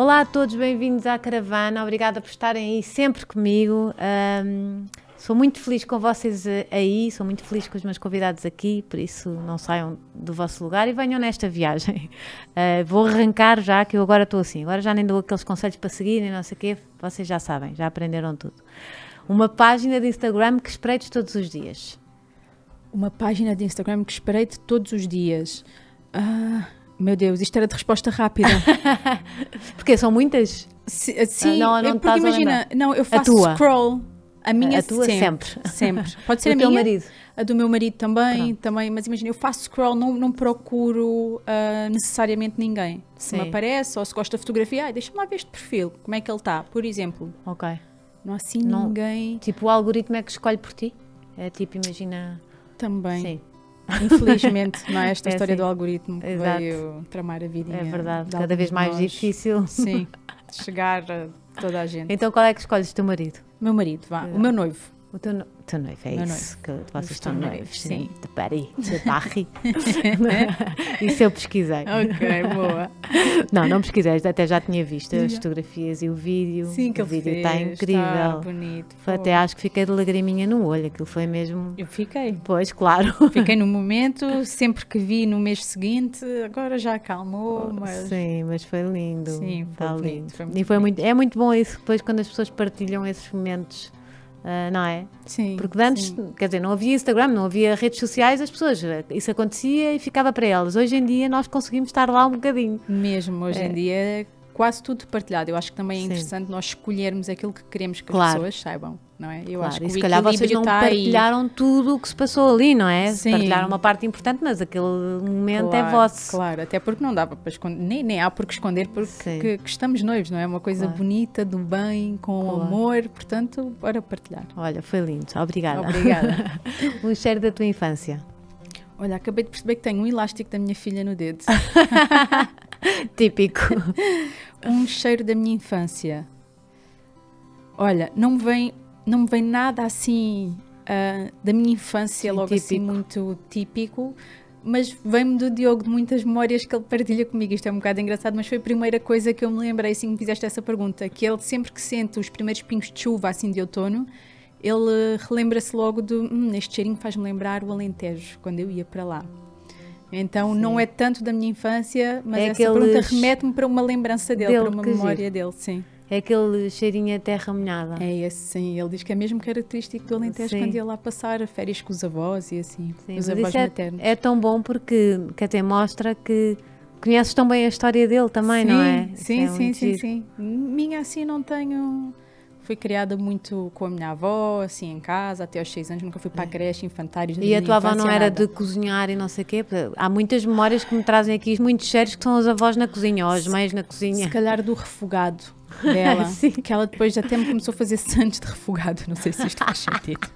Olá a todos, bem-vindos à Caravana. Obrigada por estarem aí sempre comigo. Um, sou muito feliz com vocês eh, aí, sou muito feliz com os meus convidados aqui, por isso não saiam do vosso lugar e venham nesta viagem. Uh, vou arrancar já, que eu agora estou assim, agora já nem dou aqueles conselhos para seguir e não sei o quê, vocês já sabem, já aprenderam tudo. Uma página de Instagram que espreites todos os dias. Uma página de Instagram que espreito todos os dias. Uh meu Deus, isto era de resposta rápida. porque são muitas? Se, ah, sim, não, não eu, porque imagina, não, eu faço a tua. scroll. A minha a tua sempre. Sempre. sempre. Pode ser do a minha. Marido. A do meu marido também, Pronto. também. Mas imagina, eu faço scroll, não, não procuro uh, necessariamente ninguém. Se sim. me aparece ou se gosta de fotografia, ah, deixa-me lá ver este perfil, como é que ele está, por exemplo. Ok. Não há assim não, ninguém. Tipo, o algoritmo é que escolhe por ti? É tipo, imagina. Também. Sim. Infelizmente, não é? Esta é história assim. do algoritmo Exato. veio tramar a vida. É verdade, cada vez mais nós. difícil. Sim, chegar a toda a gente. Então qual é que escolhes teu marido? Meu marido, vá. Exato. O meu noivo. O teu, no... o teu noivo é Meu isso, noivo. que vocês estão noivos, sim. sim. De Paris, de Paris. isso eu pesquisei. Ok, boa. Não, não pesquisei, até já tinha visto as fotografias e o vídeo. Sim, que o vídeo está tá incrível. Está bonito. Foi, até acho que fiquei de lagriminha no olho, aquilo foi mesmo. Eu fiquei. Pois, claro. Fiquei no momento, sempre que vi no mês seguinte, agora já acalmou, oh, mas. Sim, mas foi lindo. Sim, tá foi bonito. Lindo. Foi e foi muito, é muito bom isso depois quando as pessoas partilham esses momentos ah, não é? Sim. Porque antes, sim. quer dizer, não havia Instagram, não havia redes sociais, as pessoas, isso acontecia e ficava para elas. Hoje em dia nós conseguimos estar lá um bocadinho. Mesmo, hoje é. em dia quase tudo partilhado. Eu acho que também é sim. interessante nós escolhermos aquilo que queremos que claro. as pessoas saibam não é? Eu claro, acho que e se calhar vocês não tá partilharam aí. tudo o que se passou ali, não é? Sim. Partilharam uma parte importante, mas aquele momento é claro, é vosso. Claro, até porque não dava para esconder, nem, nem há por que esconder porque que, que estamos noivos, não é? Uma coisa claro. bonita, do bem, com claro. amor, portanto, bora partilhar. Olha, foi lindo, obrigada. Obrigada. o cheiro da tua infância. Olha, acabei de perceber que tenho um elástico da minha filha no dedo. Típico. um cheiro da minha infância. Olha, não me vem não vem nada assim uh, da minha infância, Sim, logo assim típico. assim, muito típico. Mas vem-me do Diogo de muitas memórias que ele partilha comigo. Isto é um bocado engraçado, mas foi a primeira coisa que eu me lembrei assim que me fizeste essa pergunta: que ele sempre que sente os primeiros pingos de chuva assim de outono, ele relembra-se logo do hum, este cheirinho faz-me lembrar o Alentejo, quando eu ia para lá. Então sim. não é tanto da minha infância, mas é essa aqueles... pergunta remete-me para uma lembrança dele, dele para uma memória dele, sim. É aquele cheirinho a terra molhada. É esse, sim. Ele diz que é mesmo característico do Alentejo sim. quando ia lá passar férias com os avós e assim, sim, os avós é- maternos. É, é, tão bom porque que até mostra que conheces tão bem a história dele também, sim, não é? Sim, é sim, sim, sim. Minha assim não tenho fui criada muito com a minha avó, assim, em casa, até aos seis anos, nunca fui para a é. creche, infantários, E a tua avó não era de cozinhar e não sei o quê? Há muitas memórias que me trazem aqui, muitos cheiros que são os avós na cozinha, ou as mães na cozinha. Se calhar do refogado dela. Sim. Que ela depois até me começou a fazer sandes de refogado. Não sei se isto faz sentido.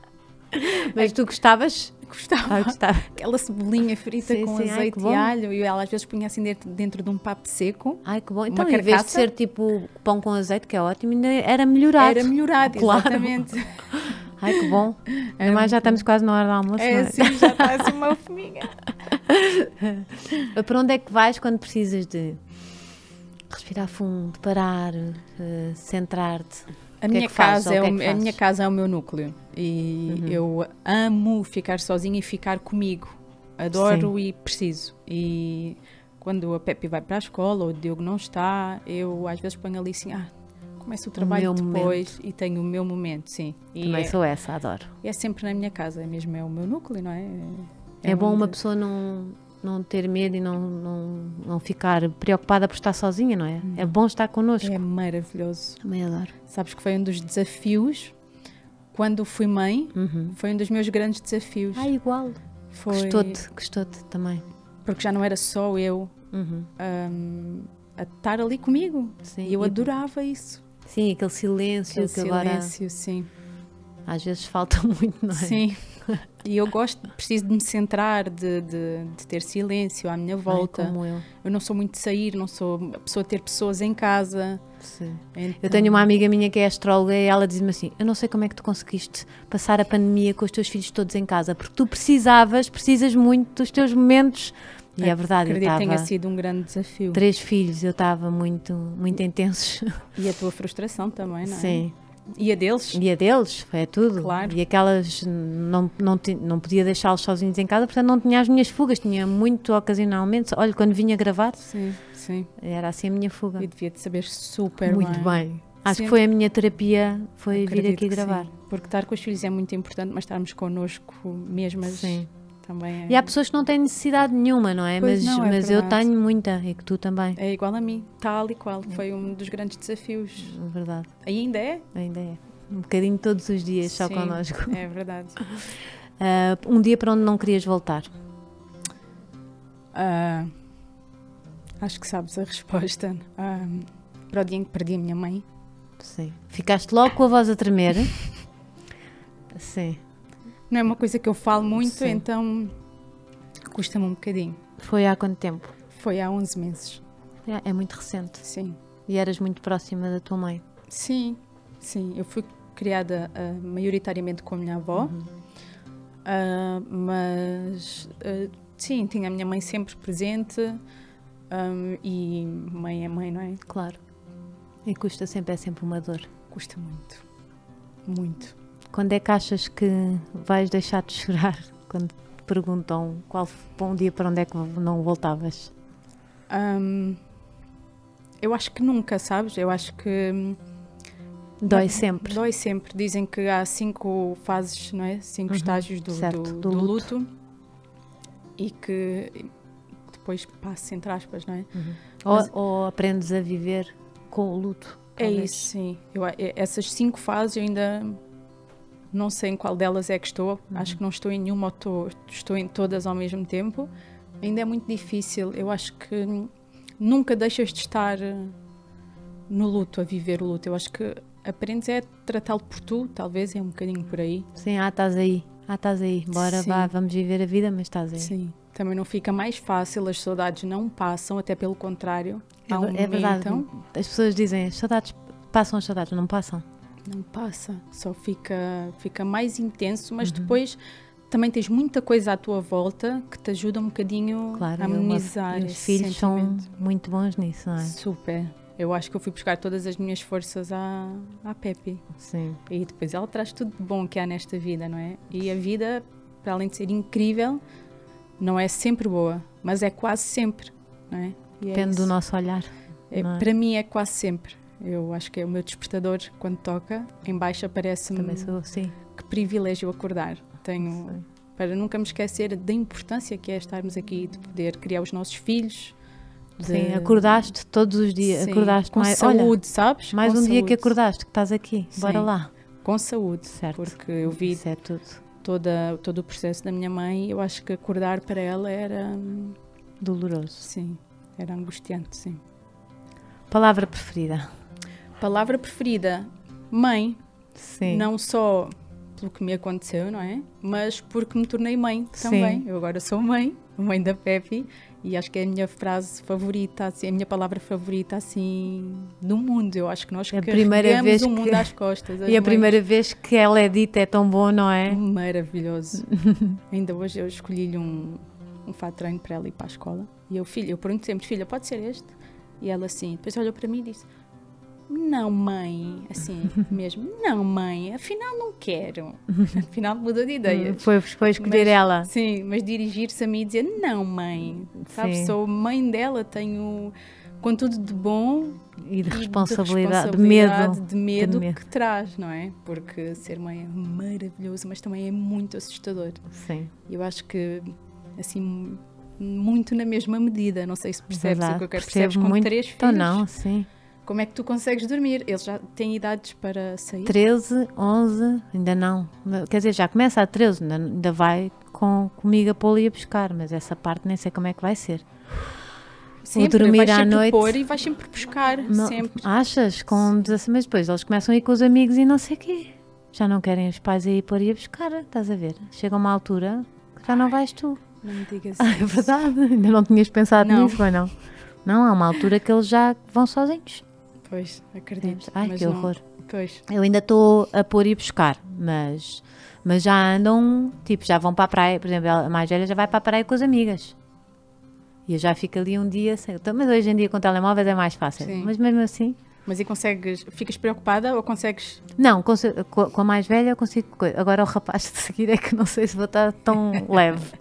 Mas tu gostavas? Gostava. Ah, gostava. Aquela cebolinha frita sim, com sim. azeite Ai, e alho. E ela às vezes punha assim dentro, dentro de um papo seco. Ai, que bom. Então, em vez de ser tipo pão com azeite, que é ótimo, ainda era melhorado. Era melhorado, claro. exatamente. Ai, que bom. É, Mas já estamos quase na hora do almoço. É, é? sim, já está assim uma fominha. Para onde é que vais quando precisas de respirar fundo, parar, uh, centrar-te? A, é minha, é casa é, o, é a minha casa é o meu núcleo e uhum. eu amo ficar sozinha e ficar comigo. Adoro Sim. e preciso. E quando a Pepe vai para a escola ou o Diogo não está, eu às vezes ponho ali assim, ah, começo o trabalho o depois momento. e tenho o meu momento, sim. E Também é, sou essa, adoro. E é sempre na minha casa, é mesmo é o meu núcleo, não é? É, é bom uma pessoa não não ter medo e não, não, não ficar preocupada por estar sozinha, não é? Uhum. É bom estar connosco. É maravilhoso. Também adoro. Sabes que foi um dos desafios quando fui mãe, uhum. foi um dos meus grandes desafios. Ah, igual. Foi... Gostou-te, gostou-te também. Porque já não era só eu uhum. um, a estar ali comigo. Sim, eu e... adorava isso. Sim, aquele silêncio aquele que silêncio, agora... sim. Às vezes falta muito, não é? Sim. E eu gosto, preciso de me centrar, de, de, de ter silêncio à minha volta. Ai, como eu. eu não sou muito de sair, não sou a pessoa de ter pessoas em casa. Sim. Então... Eu tenho uma amiga minha que é astróloga e ela diz-me assim: Eu não sei como é que tu conseguiste passar a pandemia com os teus filhos todos em casa, porque tu precisavas, precisas muito dos teus momentos e é verdade, acredito eu tava, tenha sido um grande desafio. Três filhos, eu estava muito, muito intensos. E a tua frustração também, não é? Sim, e a deles? E a deles, é tudo. Claro. E aquelas, não, não, não podia deixá-los sozinhos em casa, portanto não tinha as minhas fugas, tinha muito ocasionalmente. Olha, quando vinha gravar, sim, sim. era assim a minha fuga. E devia-te saber super muito bem. bem. Acho que foi a minha terapia, foi vir aqui gravar. Sim. Porque estar com os filhos é muito importante, mas estarmos connosco mesmas. Sim também é... E há pessoas que não têm necessidade nenhuma, não é? Pois mas não, é mas eu tenho muita, e que tu também. É igual a mim, tal e qual. Foi um dos grandes desafios. É verdade. Ainda é? Ainda é. Um bocadinho todos os dias, só Sim, connosco. É verdade. Uh, um dia para onde não querias voltar? Uh, acho que sabes a resposta. Uh, para o dia em que perdi a minha mãe. Sim. Ficaste logo com a voz a tremer. Sim não é uma coisa que eu falo muito, Sim. então custa-me um bocadinho. Foi há quanto tempo? Foi há 11 meses. É, é, muito recente. Sim. E eras muito próxima da tua mãe? Sim, sim. Eu fui criada uh, maioritariamente com a minha avó, uhum. uh, mas uh, sim, tinha a minha mãe sempre presente um, e mãe é mãe, não é? Claro. E custa sempre, é sempre uma dor. Custa muito. Muito. Quando é que achas que vais deixar de chorar quando te perguntam qual foi um dia para onde é que não voltavas? Um, eu acho que nunca, sabes? Eu acho que hum, dói sempre. Dói sempre. Dizem que há cinco fases, não é? Cinco uhum, estágios do, certo, do, do, do luto. luto. e que depois passa entre aspas, não é? Uhum. Mas, ou, ou aprendes a viver com o luto. É isso, sim. Eu, essas cinco fases eu ainda não sei em qual delas é que estou, uhum. acho que não estou em nenhuma, estou, estou em todas ao mesmo tempo. Ainda é muito difícil, eu acho que nunca deixas de estar eh, no luto, a viver o luto. Eu acho que aprendes é tratá-lo por tu, talvez é um bocadinho por aí. Sim, ah, estás aí, ah, estás aí, bora, Sim. vá, vamos viver a vida, mas estás aí. Sim, também não fica mais fácil, as saudades não passam, até pelo contrário. É Há um é, é momento... as pessoas dizem, as saudades passam, as saudades não passam. Não passa, só fica, fica mais intenso, mas uhum. depois também tens muita coisa à tua volta que te ajuda um bocadinho claro, a amenizar eu, os filhos são muito bons nisso, não é? Super. Eu acho que eu fui buscar todas as minhas forças à, à Pepe. Sim. E depois ela traz tudo de bom que há nesta vida, não é? E a vida, para além de ser incrível, não é sempre boa, mas é quase sempre, não é? E é Depende é do nosso olhar. É, é? Para mim é quase sempre. Eu acho que é o meu despertador quando toca. Em baixo aparece-me que privilégio acordar. Tenho Sim. para nunca me esquecer da importância que é estarmos aqui, de poder criar os nossos filhos. De... Sim, acordaste todos os dias, Sim, acordaste com mais, saúde, olha, sabes? Mais com um saúde. dia que acordaste, que estás aqui, Sim, bora lá. Com saúde, certo. porque eu vi é tudo. Toda, todo o processo da minha mãe, eu acho que acordar para ela era doloroso. Sim, era angustiante, sim. Palavra preferida? Palavra preferida: mãe. Sim. Não só pelo que me aconteceu, não é? Mas porque me tornei mãe também. Sim. Eu agora sou mãe, mãe da Pepe, e acho que é a minha frase favorita, assim, a minha palavra favorita, assim, do mundo. Eu acho que nós é a primeira vez o mundo que... às costas. e a mães... primeira vez que ela é dita é tão bom, não é? Maravilhoso. Ainda hoje eu escolhi-lhe um, um fato treino para ela ir para a escola. E eu, filho, eu pergunto sempre, filha, pode ser este? E ela assim, depois olhou para mim e disse, não, mãe, assim mesmo, não, mãe, afinal não quero. Afinal mudou de ideia. Hum, foi, foi escolher mas, ela. Sim, mas dirigir-se a mim e dizer, não, mãe, sabe, sim. sou mãe dela, tenho com tudo de bom e de responsabilidade, de, responsabilidade de, medo, de, medo, de medo que traz, não é? Porque ser mãe é maravilhoso, mas também é muito assustador. Sim. Eu acho que assim muito na mesma medida, não sei se percebes Verdade, o que eu quero, percebes com muito, três então, filhos. Então não, sim como é que tu consegues dormir? Eles já têm idades para sair? 13, 11, ainda não. Quer dizer, já começa a 13, ainda, ainda vai com, comigo a pô-lo e a buscar, mas essa parte nem sei como é que vai ser. Sempre, o dormir à noite. Pôr e vais sempre buscar, não, sempre. Achas? Com 16, mas depois eles começam a ir com os amigos e não sei o quê. Já não querem os pais aí pôr e a buscar, estás a ver? Chega uma altura que já não vais tu. Não me digas ah, É verdade, ainda não tinhas pensado não. nisso, foi não. Não, há uma altura que eles já vão sozinhos. Pois, acredito. Ai, que não... horror. Pois. Eu ainda estou a pôr e buscar, mas, mas já andam, tipo, já vão para a praia. Por exemplo, a mais velha já vai para a praia com as amigas. E eu já fico ali um dia sem. Então, mas hoje em dia com telemóveis é mais fácil. Sim. Mas mesmo assim. Mas e consegues. Ficas preocupada ou consegues. Não, com a mais velha eu consigo. Agora o rapaz de seguir é que não sei se vou estar tão leve.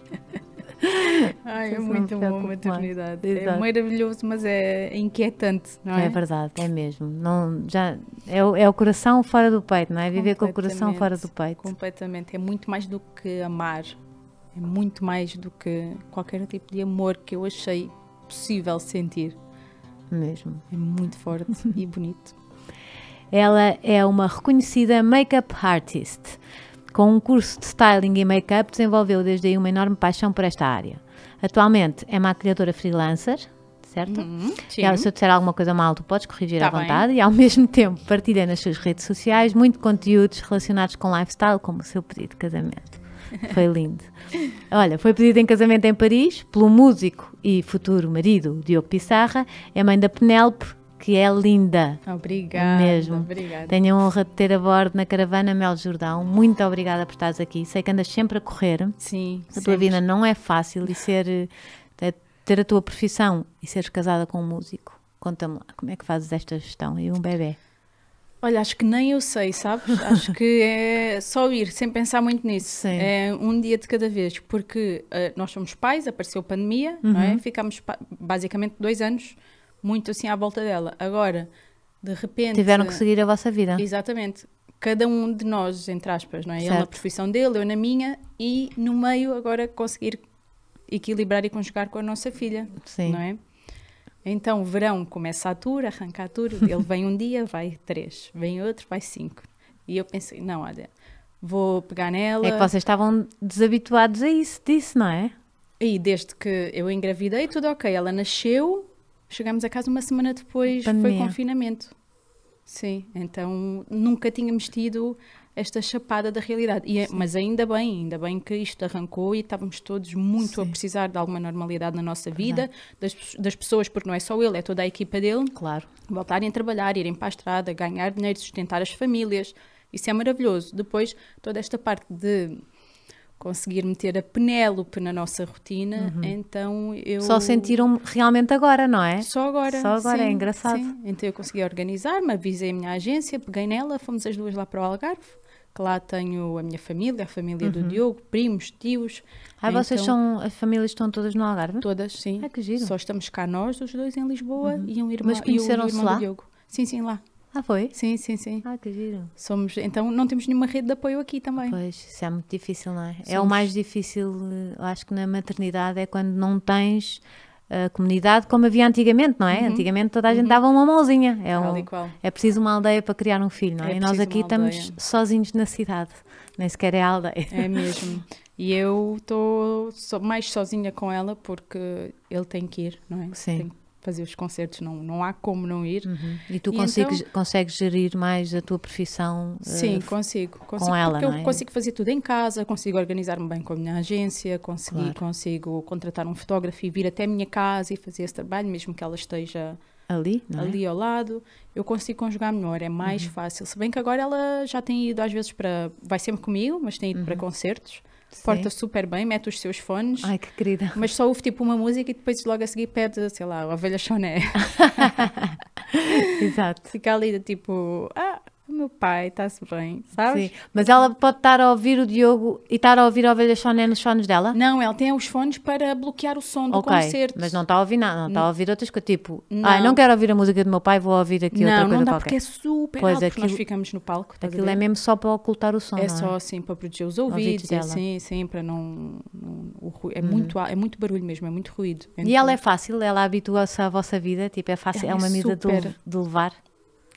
Ai, é muito bom a maternidade. É Exato. É maravilhoso, mas é inquietante, não é? É verdade, é mesmo. Não, já, é, é o coração fora do peito, não é? Viver com o coração fora do peito. Completamente. É muito mais do que amar. É muito mais do que qualquer tipo de amor que eu achei possível sentir. Mesmo. É muito forte e bonito. Ela é uma reconhecida make-up artist. Com um curso de styling e make-up, desenvolveu desde aí uma enorme paixão por esta área. Atualmente é uma criadora freelancer, certo? Uhum, ela, se eu disser alguma coisa mal, tu podes corrigir tá à vontade bem. e ao mesmo tempo partilha nas suas redes sociais muito conteúdos relacionados com lifestyle, como o seu pedido de casamento. Foi lindo. Olha, foi pedido em casamento em Paris pelo músico e futuro marido Diogo Pissarra, é mãe da Penélope, que é linda. Obrigada. Mesmo. Obrigada. Tenho a honra de ter a bordo na caravana Mel Jordão. Muito obrigada por estares aqui. Sei que andas sempre a correr. Sim. A sempre. tua vida não é fácil e ser eh, ter a tua profissão e seres casada com um músico. Conta-me lá, como é que fazes esta gestão e um bebê? Olha, acho que nem eu sei, sabes? Acho que é só ir, sem pensar muito nisso. Sim. É um dia de cada vez, porque uh, nós somos pais, apareceu pandemia, uhum. não é? Uhum. Ficámos basicamente dois anos muito assim à volta dela. Agora, de repente. Tiveram que seguir a vossa vida. Exatamente. Cada um de nós, entre aspas, não é? é certo. Ele na profissão dele, eu na minha, e no meio agora conseguir equilibrar e conjugar com a nossa filha. Sim. Não é? Então, o verão começa a tour, arranca a tour, ele vem um dia, vai três, vem outro, vai cinco. E eu pensei, não, olha, vou pegar nela. É que vocês estavam desabituados a isso, disse não é? E desde que eu engravidei, tudo ok. Ela nasceu, Chegámos a casa uma semana depois, foi confinamento. Sim, então nunca tínhamos tido esta chapada da realidade. E, é, mas ainda bem, ainda bem que isto arrancou e estávamos todos muito Sim. a precisar de alguma normalidade na nossa vida, das, das, pessoas, porque não é só ele, é toda a equipa dele. Claro. Voltarem a trabalhar, irem para a estrada, ganhar dinheiro, sustentar as famílias. Isso é maravilhoso. Depois, toda esta parte de conseguir meter a Penélope na nossa rotina, uhum. então eu... Só sentiram realmente agora, não é? Só agora. Só agora, é sim, é engraçado. Sim. Então eu consegui organizar-me, avisei a minha agência, peguei nela, fomos as duas lá para o Algarve, que lá tenho a minha família, a família uhum. do Diogo, primos, tios. Ah, então, vocês são, as famílias estão todas no Algarve? Todas, sim. Ah, que giro. Só estamos cá nós, os dois em Lisboa uhum. e um irmão, Mas conheceram-se lá? Sim, sim, lá. Ah, foi? Sim, sim, sim. Ah, que giro. Somos, então não temos nenhuma rede de apoio aqui também. Pois, isso é muito difícil, não é? Somos... É o mais difícil, eh, acho que na maternidade é quando não tens a eh, comunidade como havia antigamente, não é? Uhum. Antigamente toda a gente uhum. dava uma mãozinha. É, um, é preciso uma aldeia para criar um filho, não é? é e nós aqui estamos sozinhos na cidade, nem sequer é a aldeia. É mesmo. E eu estou mais sozinha com ela porque ele tem que ir, não é? Sim. Tem fazer os concertos, não, não há como não ir. Uhum. E tu e consegues, então, consegues gerir mais a tua profissão? Eh, Sim, uh, consigo, consigo. Com ela, não é? eu consigo fazer tudo em casa, consigo organizar-me bem com a minha agência, consegui, claro. consigo contratar um fotógrafo e vir até a minha casa e fazer esse trabalho, mesmo que ela esteja ali, é? ali ao lado, eu consigo conjugar melhor, é mais uhum. fácil. Se bem que agora ela já tem ido às vezes para, vai sempre comigo, mas tem ido uhum. para concertos porta super bem, mete os seus fones. Ai, que querida. Mas só ouve tipo uma música e depois logo a seguir pede, sei lá, a ovelha choné. Exato. Fica ali tipo, ah, o meu pai está-se bem, sabes? Sim. Mas ela pode estar a ouvir o Diogo e estar a ouvir a ovelha Choné nos fones dela? Não, ela tem os fones para bloquear o som do concerto. mas não está a ouvir nada, não está a ouvir outras coisas, tipo, Não. ai, não quero ouvir a música do meu pai, vou ouvir aqui outra não, coisa não dá porque é super Pois, alto, porque nós ficamos no palco. estás Aquilo é mesmo só para ocultar o som, é não É só assim para proteger os ouvidos, e sim, sim, para não. não- o é, uhum. muito, é muito barulho mesmo, é muito ruído. É e ela é fácil, ela habitua-se à vossa vida, tipo, é fácil, Ela é é uma medida de, de levar.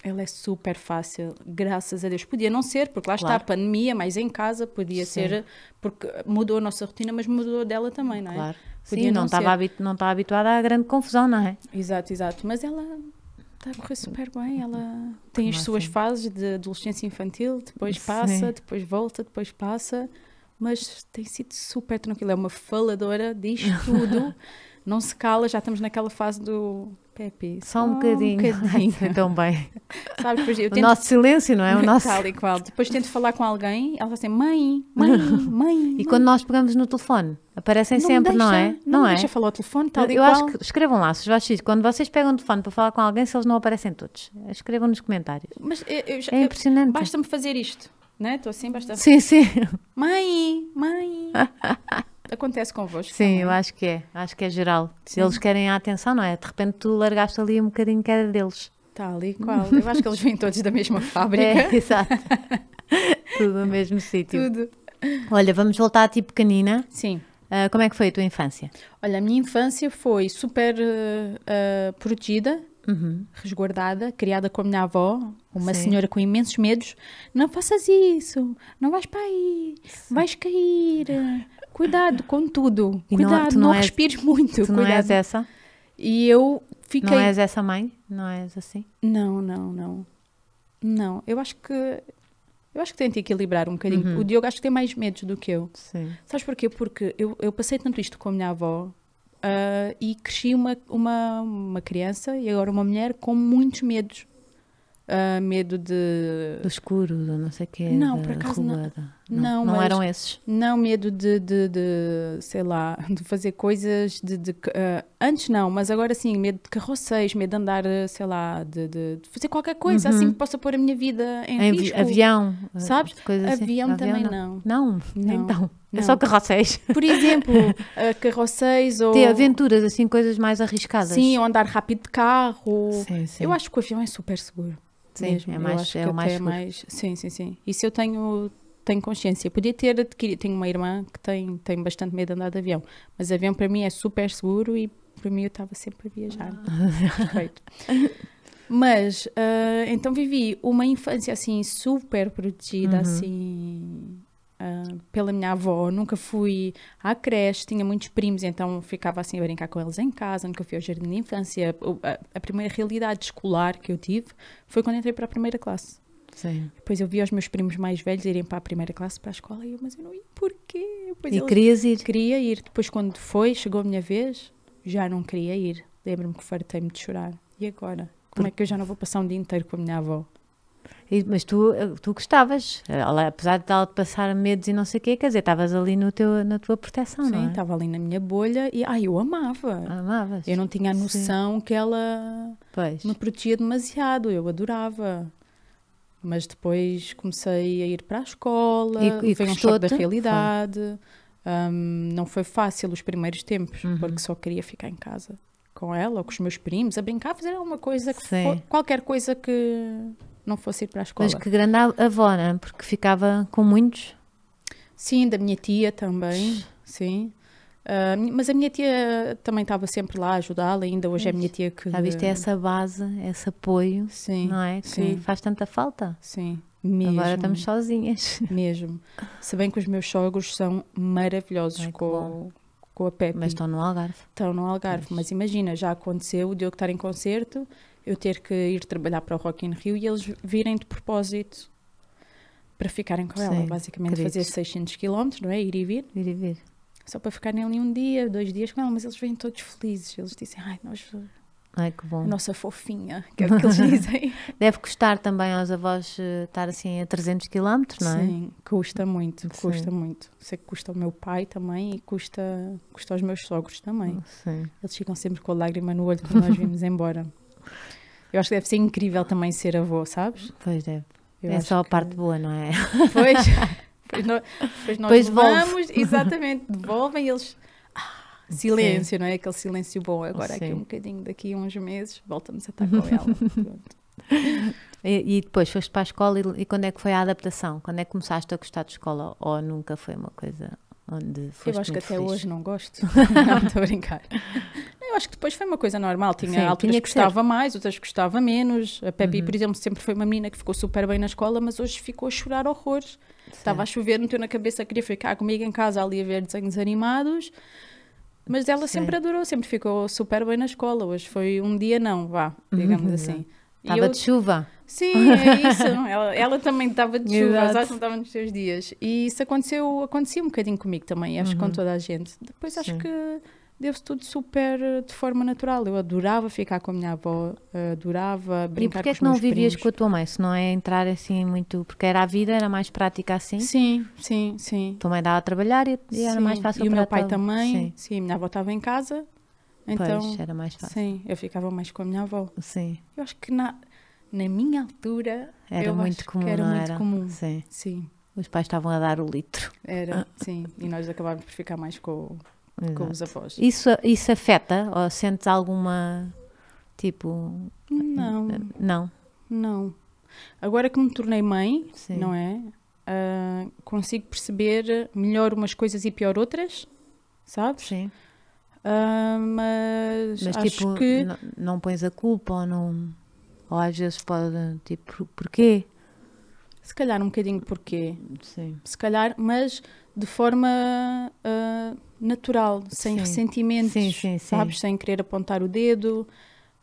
Ela é super fácil, graças a Deus. Podia não ser, porque lá claro. está a pandemia, mas em casa podia Sim. ser, porque mudou a nossa rotina, mas mudou dela também, não é? Claro. Podia Sim, não, não, habitu não está habituada à grande confusão, não é? Exato, exato. Mas ela está a correr super bem. Ela tem as suas assim? fases de adolescência infantil, depois passa, Sim. depois volta, depois passa. Mas tem sido super tranquila. É uma faladora, diz tudo. não se cala, já estamos naquela fase do Pepe. Só um, um bocadinho. Um bocadinho. então bem. Sabe, depois eu tento... O nosso silêncio, não é? O nosso... Tal e qual. Depois tento falar com alguém, ela fala assim, mãe, mãe, mãe. E mãe. quando nós pegamos no telefone, aparecem não sempre, deixa, não é? Não, não é? deixa falar o telefone, tal eu, e qual. Eu acho que, escrevam lá, se vocês, quando vocês pegam o telefone para falar com alguém, se eles não aparecem todos, escrevam nos comentários. Mas, eu, eu, é impressionante. Basta-me fazer isto, não é? Estou assim, basta... Sim, sim. Mãe, mãe acontece convosco. Sim, também. eu é? acho que é. Acho que é geral. Se Eles querem a atenção, não é? De repente tu largaste ali um bocadinho que era deles. Tal e qual. Eu acho que eles vêm todos da mesma fábrica. É, exato. Tudo no mesmo sítio. Tudo. Olha, vamos voltar a ti pequenina. Sim. Uh, como é que foi a tua infância? Olha, a minha infância foi super uh, protegida uhum. resguardada, criada com a minha avó, uma Sim. senhora com imensos medos. Não faças isso, não vais para aí, Sim. vais cair. Cuidado com tudo. E é- Cuidado, não, não, não és, respires muito. Tu Cuidado. não és essa? E eu fiquei. Não és essa mãe? Não és assim? Não, não, não. Não, eu acho que eu acho que tento equilibrar um bocadinho. Uhum. O Diogo acho que tem mais medos do que eu. Sim. Sabes porquê? Porque eu, eu passei tanto isto com a minha avó, Uh, e cresci uma, uma, uma criança e agora uma mulher com muitos medos. Uh, medo de. Do escuro, do não sei o quê. Não, por acaso. Não. Não, não, não eram esses. Não, medo de, de, de, sei lá, de fazer coisas de. de uh, antes não, mas agora sim, medo de carroceis medo de andar, ah, sei lá, de, de fazer qualquer coisa assim uhum. assim que possa pôr a minha vida em, em risco. Avião, ah, sabes? assim. avião, avião também não. Não, não. então. É não. É só carroceis Por exemplo, uh, ou. Ter aventuras, assim, coisas mais arriscadas. Sim, ou andar rápido de carro. Sim, sim. Eu acho que o avião é super seguro. Sim, mesmo. é, é mais, é o mais, é mais. Sim, sim, sim. se eu tenho tenho consciência. Podia ter adquirido. Tenho uma irmã que tem, tem bastante medo de andar de avião, mas avião para mim é super seguro e para mim eu estava sempre a viajar. Ah. Perfeito. mas uh, então vivi uma infância assim super protegida, uhum. assim. Uh, pela minha avó, nunca fui à creche, tinha muitos primos, então ficava assim a brincar com eles em casa, nunca fui ao jardim de infância. A, a, a primeira realidade escolar que eu tive foi quando entrei para a primeira classe. Sim. Depois eu vi os meus primos mais velhos irem para a primeira classe para a escola e eu, mas eu não ia, porquê? Depois e querias ir? Queria ir. Depois, quando foi, chegou a minha vez, já não queria ir. Lembro-me que fartei-me de chorar. E agora? Como Por... é que eu já não vou passar um dia inteiro com a minha avó? E, mas tu, eh, tu gostavas, eh, apesar de ela te passar medos e não sei o quê, quer dizer, estavas ali no teu, na tua proteção, Sim, não é? Sim, estava ali na minha bolha e, ai, eu amava. Amavas. Eu não tinha a noção Sim. que ela pois. me protegia demasiado, eu adorava. Mas depois comecei a ir para a escola, e, e foi um choque da realidade. Um, não foi fácil os primeiros tempos, uhum. porque só queria ficar em casa com ela ou com os meus primos, a brincar, a fazer alguma coisa, for, qualquer coisa que não fosse ir para a escola. Mas que grande avó, né? porque ficava com muitos. Sim, da minha tia também, sim. Ah, mas a minha tia também estava sempre lá a ajudá-la, ainda hoje é a minha tia que. Já viste é essa base, esse apoio, sim, não é? Que sim. faz tanta falta. Sim, mesmo. Agora estamos sozinhas. Mesmo. Se bem que os meus sogros são maravilhosos com, com a Pepe. Mas estão no Algarve. Estão no Algarve, mas, mas imagina, já aconteceu de eu estar em concerto, eu ter que ir trabalhar para o Rock in Rio e eles virem de propósito para ficarem com ela, sim, basicamente queridos. fazer 600 km, não é? Ir e vir. Ir e vir só para ficar ali um dia, dois dias com ela, mas eles vêm todos felizes. Eles dizem, ai, nós. Ai, que bom. Nossa fofinha, que é o que eles dizem. Deve custar também aos avós eh, estar assim a 300 km, não é? Sim, custa muito, custa muito. Sei que custa ao meu pai também e custa, custa aos meus sogros também. Sim. Eles ficam sempre com a lágrima no olho quando nós vimos embora. Eu acho que deve ser incrível também ser avô, sabes? Pois deve. Eu é só a parte que... boa, não é? Pois. Depois nós, depois nós pois levamos, exatamente, devolvem eles. Ah, silêncio, Sim. não é? Aquele silêncio bom. Agora, Sim. aqui um bocadinho, daqui uns meses, voltamos a estar com ela. e, e, depois foste para a escola e, e, quando é que foi a adaptação? Quando é que começaste a gostar de escola? Ou nunca foi uma coisa? Onde eu acho que até feliz. hoje não gosto. não, estou a brincar. Eu acho que depois foi uma coisa normal. Tinha Sim, alturas tinha que gostava ser. mais, outras que gostava menos. A Pepi, uhum. por exemplo, sempre foi uma menina que ficou super bem na escola, mas hoje ficou a chorar horrores. Estava a chover, meteu na cabeça, queria ficar comigo em casa ali a ver desenhos animados. Mas ela sempre adorou, sempre ficou super bem na escola. Hoje foi um dia não, vá, digamos uhum. assim. Estava de chuva. Sim, é isso. ela, ela também estava de chuva, Exato. as asas estavam nos seus dias. E isso aconteceu, acontecia um bocadinho comigo também, acho que uhum. com toda a gente. Depois Sim. acho que deu-se tudo super eh, de forma natural. Eu adorava ficar com a minha avó, eh, adorava brincar com os meus E porquê é que não vivias primos. com a tua mãe? Se não é entrar assim muito... Porque era a vida, era mais prática assim? Sim, sim, sim. Tua mãe dava a trabalhar e, e era mais fácil e para E o meu pai tua... também. Sim. sim, minha avó estava em casa. Então, pois, era mais fácil. Sim, eu ficava mais com a minha avó. Sim. Eu acho que na na minha altura era muito comum. Era, era, muito comum. Sim. sim. Os pais estavam a dar o litro. Era, ah. sim. E nós acabávamos por ficar mais com, com os avós. Isso, isso afeta? Ou sentes alguma. Tipo. Não. Eh, não. Não. Agora que me tornei mãe, sim. não é? Uh, consigo perceber melhor umas coisas e pior outras, sabes? Sim. Uh, mas, mas acho tipo, que... não pões a culpa ou não ou às vezes pode, tipo, porquê? Se calhar um bocadinho porquê. Sim. Se calhar, mas de forma uh, natural, sem sim. ressentimentos, sim, sim, sabes? Sem querer apontar o dedo,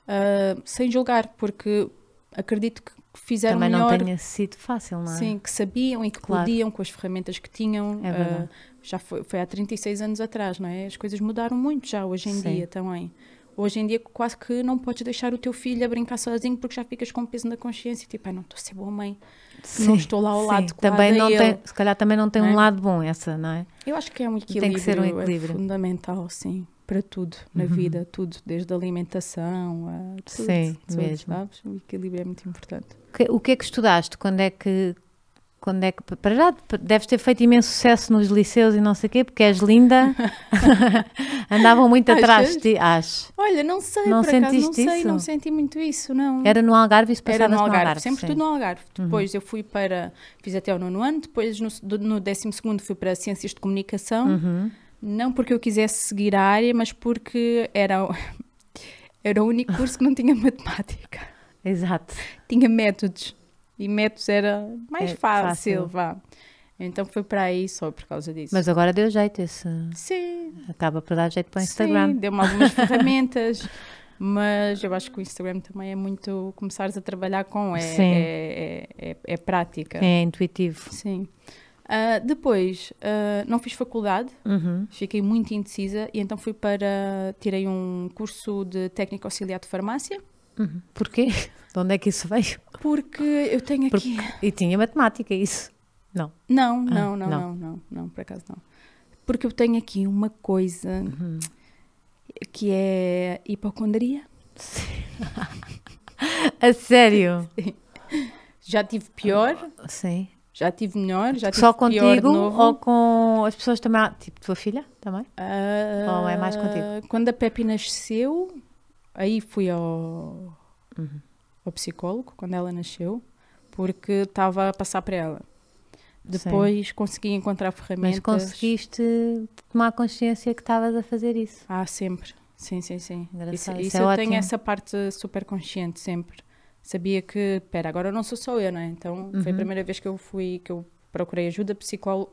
uh, sem julgar, porque acredito que fizeram Também melhor. Também não tenha sido fácil, não é? Sim, que sabiam e que claro. podiam com as ferramentas que tinham. É uh, já foi, foi há 36 anos atrás, não é? As coisas mudaram muito já hoje em dia também. Hoje em dia quase que não podes deixar o teu filho a brincar sozinho porque já ficas com peso na consciência, tipo, ah, não estou a ser boa mãe, sim, não estou lá ao sim. lado também não tem, Se calhar também não tem não é? um né? lado bom essa, não é? Eu acho que é um equilíbrio, tem que ser um equilíbrio. É fundamental, sim, para tudo na uhum. vida, tudo, desde a alimentação a tudo, sim, tudo, mesmo. sabes? O equilíbrio é muito importante. O que é que estudaste? Quando é que quando é que para já deves ter feito imenso sucesso nos liceus e não sei o quê, porque és linda. Andavam muito atrás de ti, acho. Olha, não sei, não por acaso, não sei, isso? não senti muito isso, não. Era no Algarve isso passava no, Algarve, no Algarve, sempre sim. tudo no Algarve. Uhum. Depois uhum. eu fui para, fiz até o nono ano, depois no, no décimo segundo fui para Ciências de Comunicação, uhum. não porque eu quisesse seguir a área, mas porque era, era o único curso que não tinha matemática. Exato. Tinha métodos e métodos era mais é fácil, fácil, vá. Então foi para aí só por causa disso. Mas agora deu jeito esse. Sim. Acaba por dar jeito para o Instagram. Sim, deu-me algumas ferramentas. Mas eu acho que o Instagram também é muito começares a trabalhar com, é, Sim. É, é, é, é prática. É intuitivo. Sim. Uh, depois, uh, não fiz faculdade, uhum. fiquei muito indecisa e então fui para. Tirei um curso de técnico auxiliar de farmácia. Uhum. Porquê? De onde é que isso veio? Porque eu tenho aqui. Porque... E tinha matemática, isso? Não. Não, ah, não, não, não, não, não, não, por acaso não. Porque eu tenho aqui uma coisa uhum. que é hipocondria. A sério? Sim. Já tive pior. Sim. Já tive melhor, já tive Só contigo ou com as pessoas também? Tipo, tua filha também? Uh, ou é mais contigo? Quando a Pepe nasceu, aí fui ao... Uhum ao psicólogo quando ela nasceu, porque estava a passar para ela. Depois Sim. consegui encontrar ferramentas. Mas conseguiste tomar consciência que estavas a fazer isso? Ah, sempre. Sim, sim, sim. Engraçado. Isso, isso, isso é eu ótimo. tenho essa parte super consciente sempre. Sabia que, pera, agora eu não sou só eu, né? Então uhum. foi a uhum. primeira vez que eu fui, que eu procurei ajuda psicó uh,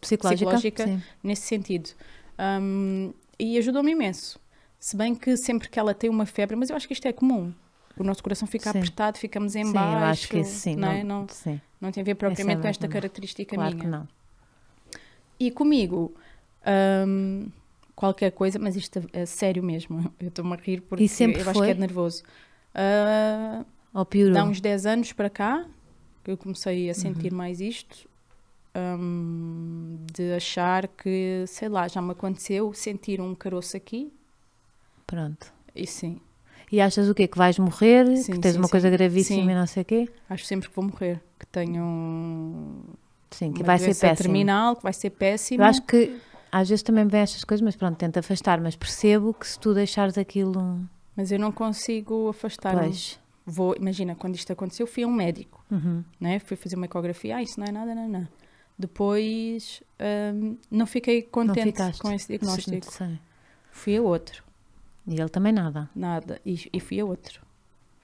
psicológica, psicológica nesse sentido. Um, e ajudou-me imenso. Se bem que sempre que ela tem uma febre, mas eu acho que isto é comum o nosso coração fica sim. apertado, ficamos em sim, baixo. Sim, eu acho que sim. Não, é? não, não, sim. não tem a ver é propriamente é com esta característica claro minha. Que não. E comigo, hum, qualquer coisa, mas isto é sério mesmo, eu estou-me a rir porque eu foi? acho que é nervoso. Uh, oh, dá uns 10 anos para cá, que eu comecei a uhum. sentir uhum. mais isto, um, de achar que, sei lá, já me aconteceu sentir um caroço aqui. Pronto. E sim e achas o quê? Que vais morrer, sim, que tens sim, uma sim. coisa gravíssima e não sei o quê? Acho sempre que vou morrer, que tenho sim, que vai ser péssimo. terminal, que vai ser péssimo. Eu acho que às vezes também vem estas coisas, mas pronto, tento afastar, mas percebo que se tu deixares aquilo... Mas eu não consigo afastar-me. Vou, imagina, quando isto aconteceu, fui a um médico, uhum. né? fui fazer uma ecografia, ah, isso não é nada, não, não. Depois, hum, não fiquei contente não com esse é diagnóstico. Sim, sim. Fui a outro. E ele também nada. Nada. E, e fui a outro.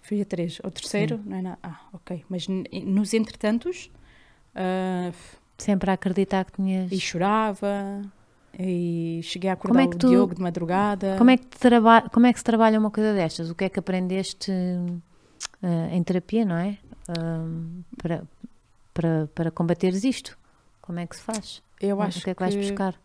Fui a três. O terceiro, Sim. não é nada. Ah, ok. Mas nos entretantos. Uh, Sempre a acreditar que tinhas. E chorava. E cheguei a acordar é tu... o Diogo de madrugada. Como é, que traba... Como é que se trabalha uma coisa destas? O que é que aprendeste uh, em terapia, não é? Uh, para, para, para combateres isto? Como é que se faz? Eu acho o que é que, é que vais buscar?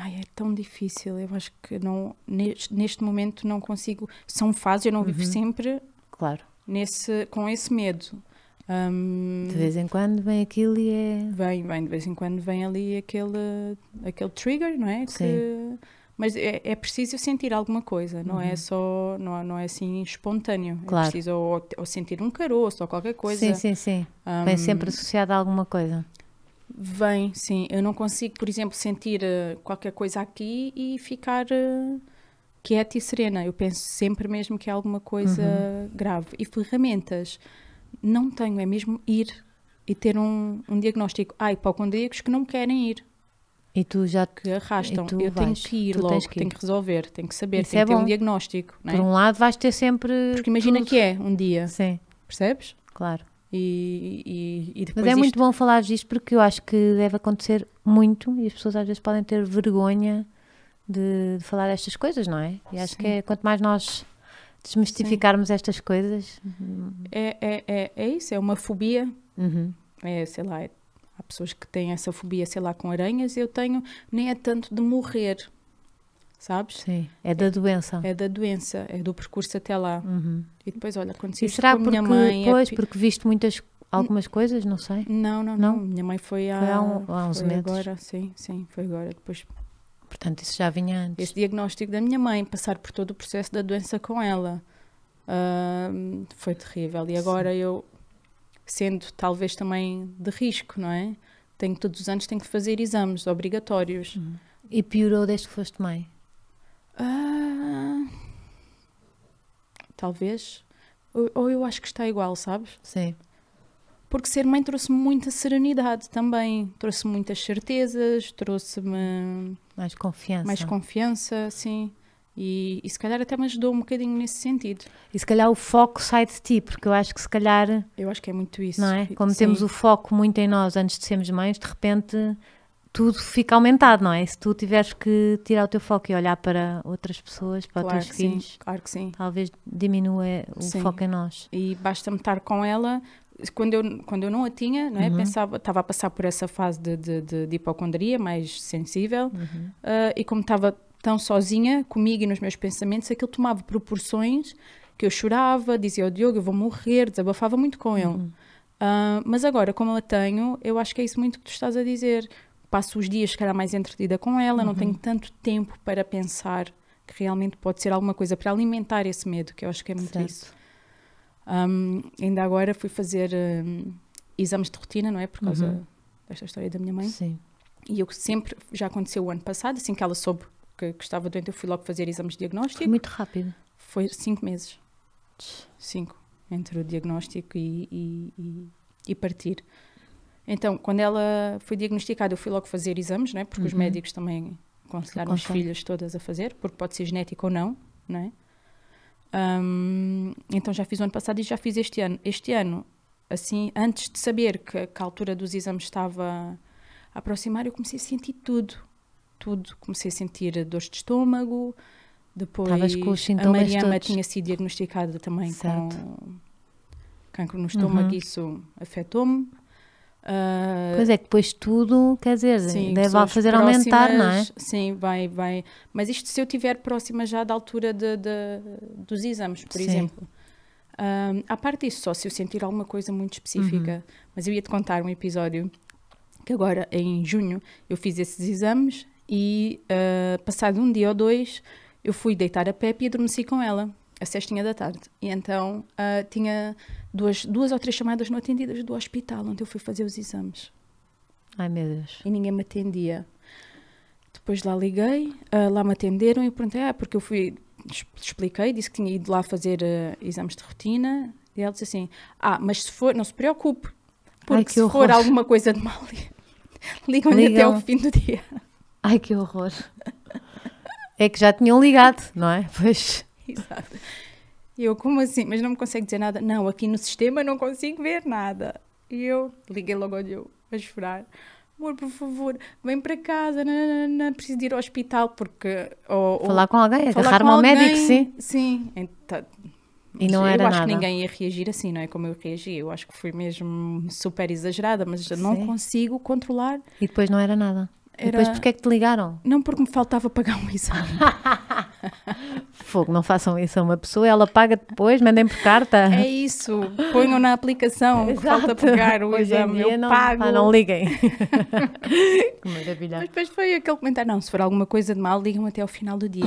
Ai, é tão difícil. Eu acho que não, neste, neste momento não consigo. São fases, eu não vivo uhum. sempre claro. nesse, com esse medo. Um, de vez em quando vem aquilo e é. Vem, vem, de vez em quando vem ali aquele, aquele trigger, não é? Sim. mas é, é, preciso sentir alguma coisa, não é uhum. é só, não, é, não é assim espontâneo. É claro. É preciso ou, ou sentir um caroço ou qualquer coisa. Sim, sim, sim. Um, vem sempre associado a alguma coisa. Vem, sim. Eu não consigo, por exemplo, sentir uh, qualquer coisa aqui e ficar uh, quieta e serena. Eu penso sempre mesmo que é alguma coisa uhum. grave. E ferramentas, não tenho, é mesmo ir e ter um, um diagnóstico. Há hipocondríacos que não querem ir. E tu já que arrastam. Eu vais. tenho que ir tu logo, que ir. tenho que resolver, tenho que saber, Isso tenho é que ter bom. um diagnóstico. É? Por é? um lado vais ter sempre. Porque imagina tudo. que é um dia. Sim. Percebes? Claro. E, e, e Mas é isto... muito bom falar disto porque eu acho que deve acontecer muito e as pessoas às vezes podem ter vergonha de, de falar estas coisas, não é? E acho Sim. que é, quanto mais nós desmistificarmos Sim. estas coisas. É, é, é, é, isso, é uma fobia. Uhum. É, sei lá, há pessoas que têm essa fobia, sei lá, com aranhas. Eu tenho, nem é tanto de morrer, sabes? Sim, é da doença. É da doença, é do percurso até lá. Uhum. E depois, olha, aconteceu isso com a minha mãe... É depois é... porque viste muitas algumas coisas, não sei? Não, não, não. não. Minha mãe foi há, foi há, um, há uns foi meses. agora, sim, sim, foi agora, depois... Portanto, isso já vinha antes. Esse diagnóstico da minha mãe, passar por todo o processo da doença com ela, uh, foi terrível. E agora sim. eu, sendo talvez também de risco, não é? Tenho todos os anos tenho que fazer exames obrigatórios. Uhum. E piorou desde que foste mãe? Ah, talvez. Ou, eu acho que está igual, sabes? Sim. Porque ser mãe trouxe muita serenidade também, trouxe muitas certezas, trouxe-me. Mais confiança. Mais confiança, sim. E, e, se calhar até me ajudou um bocadinho nesse sentido. E se calhar o foco sai de ti, porque eu acho que se calhar. Eu acho que é muito isso. Não é? Como Sim. temos o foco muito em nós antes de sermos mães, de repente tudo fica aumentado, não é? Se tu tiveres que tirar o teu foco e olhar para outras pessoas, para claro os teus filhos, claro que sim. talvez diminua o sim. foco em nós. E basta-me estar com ela. Quando eu, quando eu não a tinha, não é? Uhum. Pensava, estava a passar por essa fase de, de, de, de hipocondria mais sensível, uhum. uh, e como estava tão sozinha comigo e nos meus pensamentos, aquilo tomava proporções que eu chorava, dizia ao oh, Diogo, eu vou morrer, desabafava muito com ele. Uh, mas agora, como eu a tenho, eu acho que é isso muito que tu estás a dizer passo os dias, se calhar, mais entretida com ela, uhum. não tenho tanto tempo para pensar que realmente pode ser alguma coisa para alimentar esse medo, que eu acho que é muito certo. isso. Um, ainda agora fui fazer um, exames de rotina, não é? Por causa uhum. desta história da minha mãe. Sim. E eu sempre, já aconteceu o ano passado, assim que ela soube que, que estava doente, eu fui logo fazer exames de diagnóstico. Foi muito rápido. Foi cinco meses. Cinco. Entre o diagnóstico e, e, e, e partir. Então, quando ela foi diagnosticada, eu fui logo fazer exames, né? Porque uhum. os médicos também aconselharam as filhas todas a fazer, porque pode ser genético ou não, né? Um, então já fiz o ano passado e já fiz este ano. Este ano, assim, antes de saber que, que a altura dos exames estava a aproximar, eu comecei a sentir tudo, tudo. Comecei a sentir dores de estômago, depois a Mariama todos. tinha sido diagnosticada também certo. com cancro no uhum. estômago, uhum. isso afetou-me. Uh, pois é que depois tudo, quer dizer, sim, deve fazer próximas, aumentar, não é? Sim, vai, vai. Mas isto se eu estiver próxima já da altura de, de dos exames, por sim. exemplo. a ah, parte disso, só se eu sentir alguma coisa muito específica. Uhum. Mas eu ia-te contar um episódio que agora, em junho, eu fiz esses exames e, uh, passado um dia ou dois, eu fui deitar a Pepe e adormeci com ela, a cestinha da tarde. E então uh, tinha duas, duas ou três chamadas não atendidas do hospital onde eu fui fazer os exames. Ai meu Deus. E ninguém me atendia. Depois lá liguei, uh, lá me atenderam e eu perguntei, ah, porque eu fui, expliquei, disse que tinha ido lá fazer uh, exames de rotina. E ela disse assim, ah, mas se for, não se preocupe, porque Ai, se horror. for alguma coisa de mal, ligam-lhe até ao fim do dia. Ai que horror. É que já tinham ligado, não é? Pois. Exato. E eu, como assim? Mas não me consegue dizer nada. Não, aqui no sistema não consigo ver nada. E eu liguei logo ao Diogo a chorar. Amor, por favor, vem para casa, não, não, não, preciso ir ao hospital, porque... Ou, falar com alguém, agarrar-me ao médico, sim. Sim, então, e não era era eu acho que ninguém ia reagir assim, não é como eu reagi. Eu acho que fui mesmo super exagerada, mas já não consigo controlar. E depois não era nada. Era... Depois porque é que te ligaram? Não, porque me faltava pagar um exame. Fogo, não façam isso a uma pessoa, ela paga depois, mandem por carta. É isso, ponham na aplicação, que falta pagar o Hoje exame, eu não, pago. Ah, não liguem. que maravilha. Mas depois foi aquele comentário, não, se for alguma coisa de mal, ligam até ao final do dia.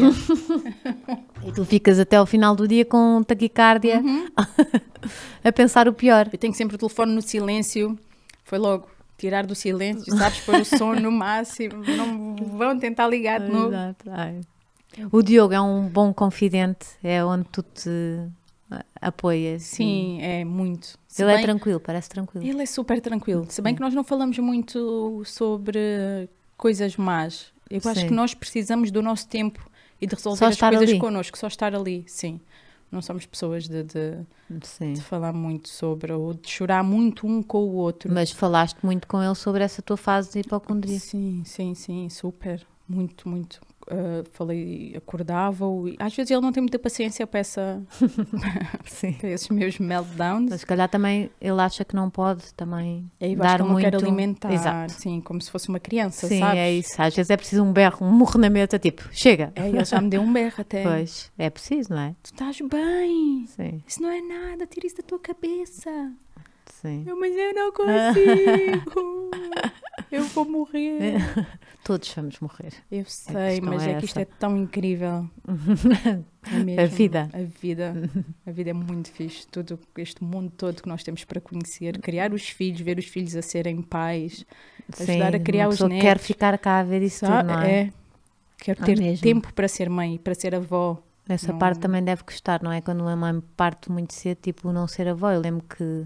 e tu ficas até ao final do dia com taquicardia, uhum. a pensar o pior. Eu tenho sempre o telefone no silêncio, foi logo tirar do silêncio, sabes? Pôr o som no máximo, não vão tentar ligar de novo. Exato. Ai. O Diogo é um bom confidente, é onde tu te apoias. Sim, e... é muito. Se ele é bem, é tranquilo, parece tranquilo. Ele é super tranquilo. Se bem Sim. que nós não falamos muito sobre coisas más. Eu Sim. acho que nós precisamos do nosso tempo e de resolver as coisas ali. connosco, só estar ali. Sim não somos pessoas de, de, de, falar muito sobre ou de chorar muito um com o outro. Mas falaste muito com ele sobre essa tua fase de hipocondria. Sim, sim, sim, super. Muito, muito uh, falei, acordava-o. Às vezes ele não tem muita paciência para, essa, para esses meus meltdowns. Mas se calhar também ele acha que não pode também é, e aí dar que muito. quer alimentar, Exato. sim, como se fosse uma criança, Sim, sabes? é isso. Às vezes é preciso um berro, um murro na meta tipo, chega. É, ele já me deu um berro até. Pois, é preciso, não é? Tu estás bem. Sim. Isso não é nada, tira isso da tua cabeça. Sim. Eu, mas eu não consigo. eu vou morrer. É. Todos vamos morrer. Eu é sei, mas é, é que isto é tão incrível. É a vida. A vida. A vida é muito fixe. Todo este mundo todo que nós temos para conhecer, criar os filhos, ver os filhos a serem pais, Sim, ajudar a criar os netos. Quer ficar cá a ver isso tudo, não é? é. Quero ah, ter ah, tempo para ser mãe, para ser avó. Essa não... parte também deve custar, não é? Quando uma mãe parte muito cedo, tipo, não ser avó. Eu lembro que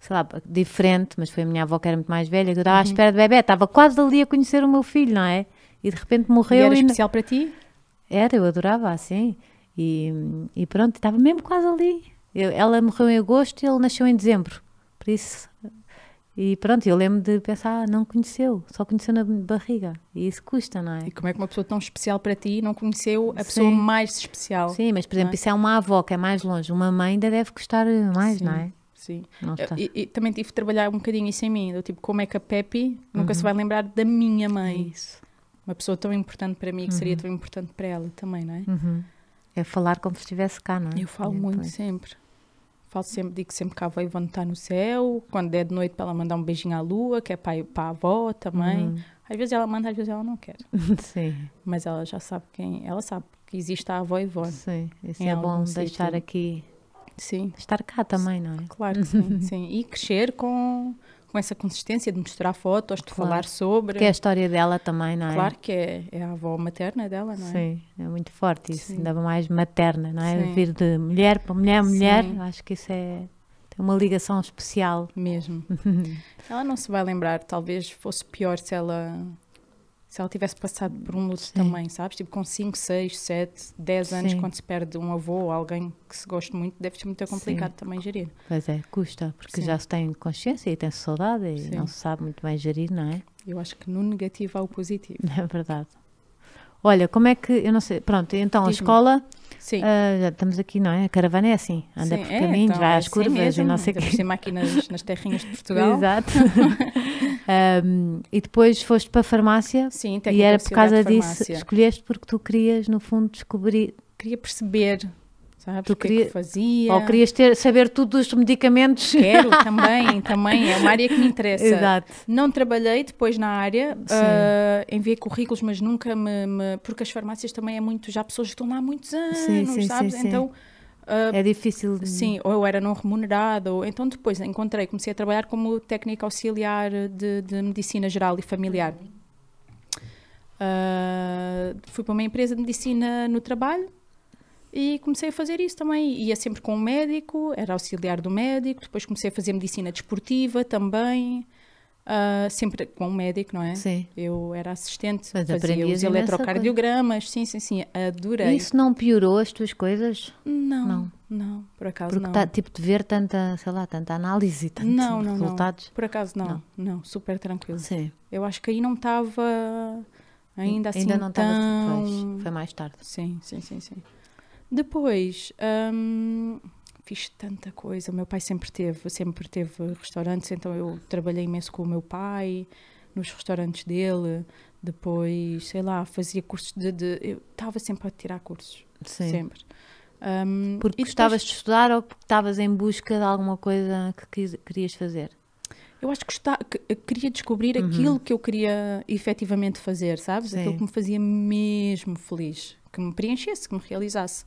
sei lá, diferente, mas foi a minha avó que era muito mais velha, que eu estava uhum. à espera de bebê, estava quase ali a conhecer o meu filho, não é? E de repente morreu. E era e... especial para ti? Era, eu adorava, assim. E, e pronto, estava mesmo quase ali. Eu, ela morreu em agosto e ele nasceu em dezembro. Por isso. E pronto, eu lembro de pensar, ah, não conheceu, só conheceu na barriga. E isso custa, não é? E como é que uma pessoa tão especial para ti não conheceu a Sim. pessoa mais especial? Sim, mas por é? exemplo, é? isso é uma avó que é mais longe, uma mãe ainda deve custar mais, Sim. não é? sim. Eh, e, e, também tive de trabalhar um bocadinho isso em mim. do tipo, como é que a Pepe nunca uhum. se vai lembrar da minha mãe? Isso. Uma pessoa tão importante para mim que uhum. seria tão importante para ela também, não é? Uhum. É falar como se estivesse cá, não é? Eu falo muito, sempre. Falo sempre, digo sempre que a avó Ivone está no céu, quando é de noite para ela mandar um beijinho à lua, que é para, para a avó também. Uhum. Às vezes ela manda, às vezes ela não quer. Sim. Mas ela já sabe quem, ela sabe que existe a avó Ivone. Sim, isso é bom deixar aqui Sim. Estar cá também, não é? Claro que sim, sim. E crescer com, com essa consistência de mostrar fotos, de claro. falar sobre. Que é a história dela também, não é? Claro que é, é a avó materna dela, não é? Sim, é muito forte isso, sim. ainda mais materna, não é? Sim. Vir de mulher para mulher, mulher, sim. acho que isso é tem uma ligação especial. Mesmo. ela não se vai lembrar, talvez fosse pior se ela se ela tivesse passado por um luto Sim. também, sabes? Tipo, com 5, 6, 7, 10 anos, quando se perde um avô ou alguém que se gosta muito, deve ser muito complicado Sim. também gerir. Pois é, custa, porque Sim. já se tem consciência e tem saudade e não se sabe muito bem gerir, não é? Eu acho que no negativo há o positivo. É verdade. Olha, como é que, eu não sei, pronto, então a escola Sim. Uh, estamos aqui, não é? A caravana é assim, anda Sim, por é, caminhos, é, então, vai às é assim curvas mesmo, e não sei o quê. Cima aqui nas, nas terrinhas de Portugal. Exato. um, e depois foste para a farmácia Sim, e era por causa disso, escolheste porque tu querias, no fundo, descobrir... Queria perceber Sabes tu queria, que, é que fazia? Ou querias ter, saber tudo dos medicamentos? Quero, também, também. É uma área que me interessa. Exato. Não trabalhei depois na área, uh, enviei currículos, mas nunca me, me, Porque as farmácias também é muito. Já pessoas que estão lá há muitos anos, sim, sim, sabes? Sim, então. Uh, é difícil. De... Sim, ou eu era não remunerada. Ou... Então depois encontrei, comecei a trabalhar como técnica auxiliar de, de medicina geral e familiar. Uh, fui para uma empresa de medicina no trabalho e comecei a fazer isso também. Ia sempre com o um médico, era auxiliar do médico, depois comecei a fazer medicina desportiva também. Uh, sempre com um médico, não é? Sim. Eu era assistente, Mas fazia os eletrocardiogramas, sim, sim, sim, adorei. E isso não piorou as tuas coisas? Não, não, não por acaso Porque não. Tá, tipo de ver tanta, sei lá, tanta análise, tantos não, não, resultados. Não. Por acaso não. não, não, super tranquilo. Sim. Eu acho que aí não estava ainda assim ainda não estava assim, tão... foi mais tarde. Sim, sim, sim, sim. Depois, hum, fiz tanta coisa. O meu pai sempre teve, sempre teve restaurantes, então eu trabalhei imenso com o meu pai, nos restaurantes dele. Depois, sei lá, fazia cursos de. de eu estava sempre a tirar cursos. Sim. Sempre. Um, porque depois, gostavas de estudar ou porque estavas em busca de alguma coisa que quis, querias fazer? Eu acho que, está, que queria descobrir uhum. aquilo que eu queria efetivamente fazer, sabes? Sim. Aquilo que me fazia mesmo feliz, que me preenchesse, que me realizasse.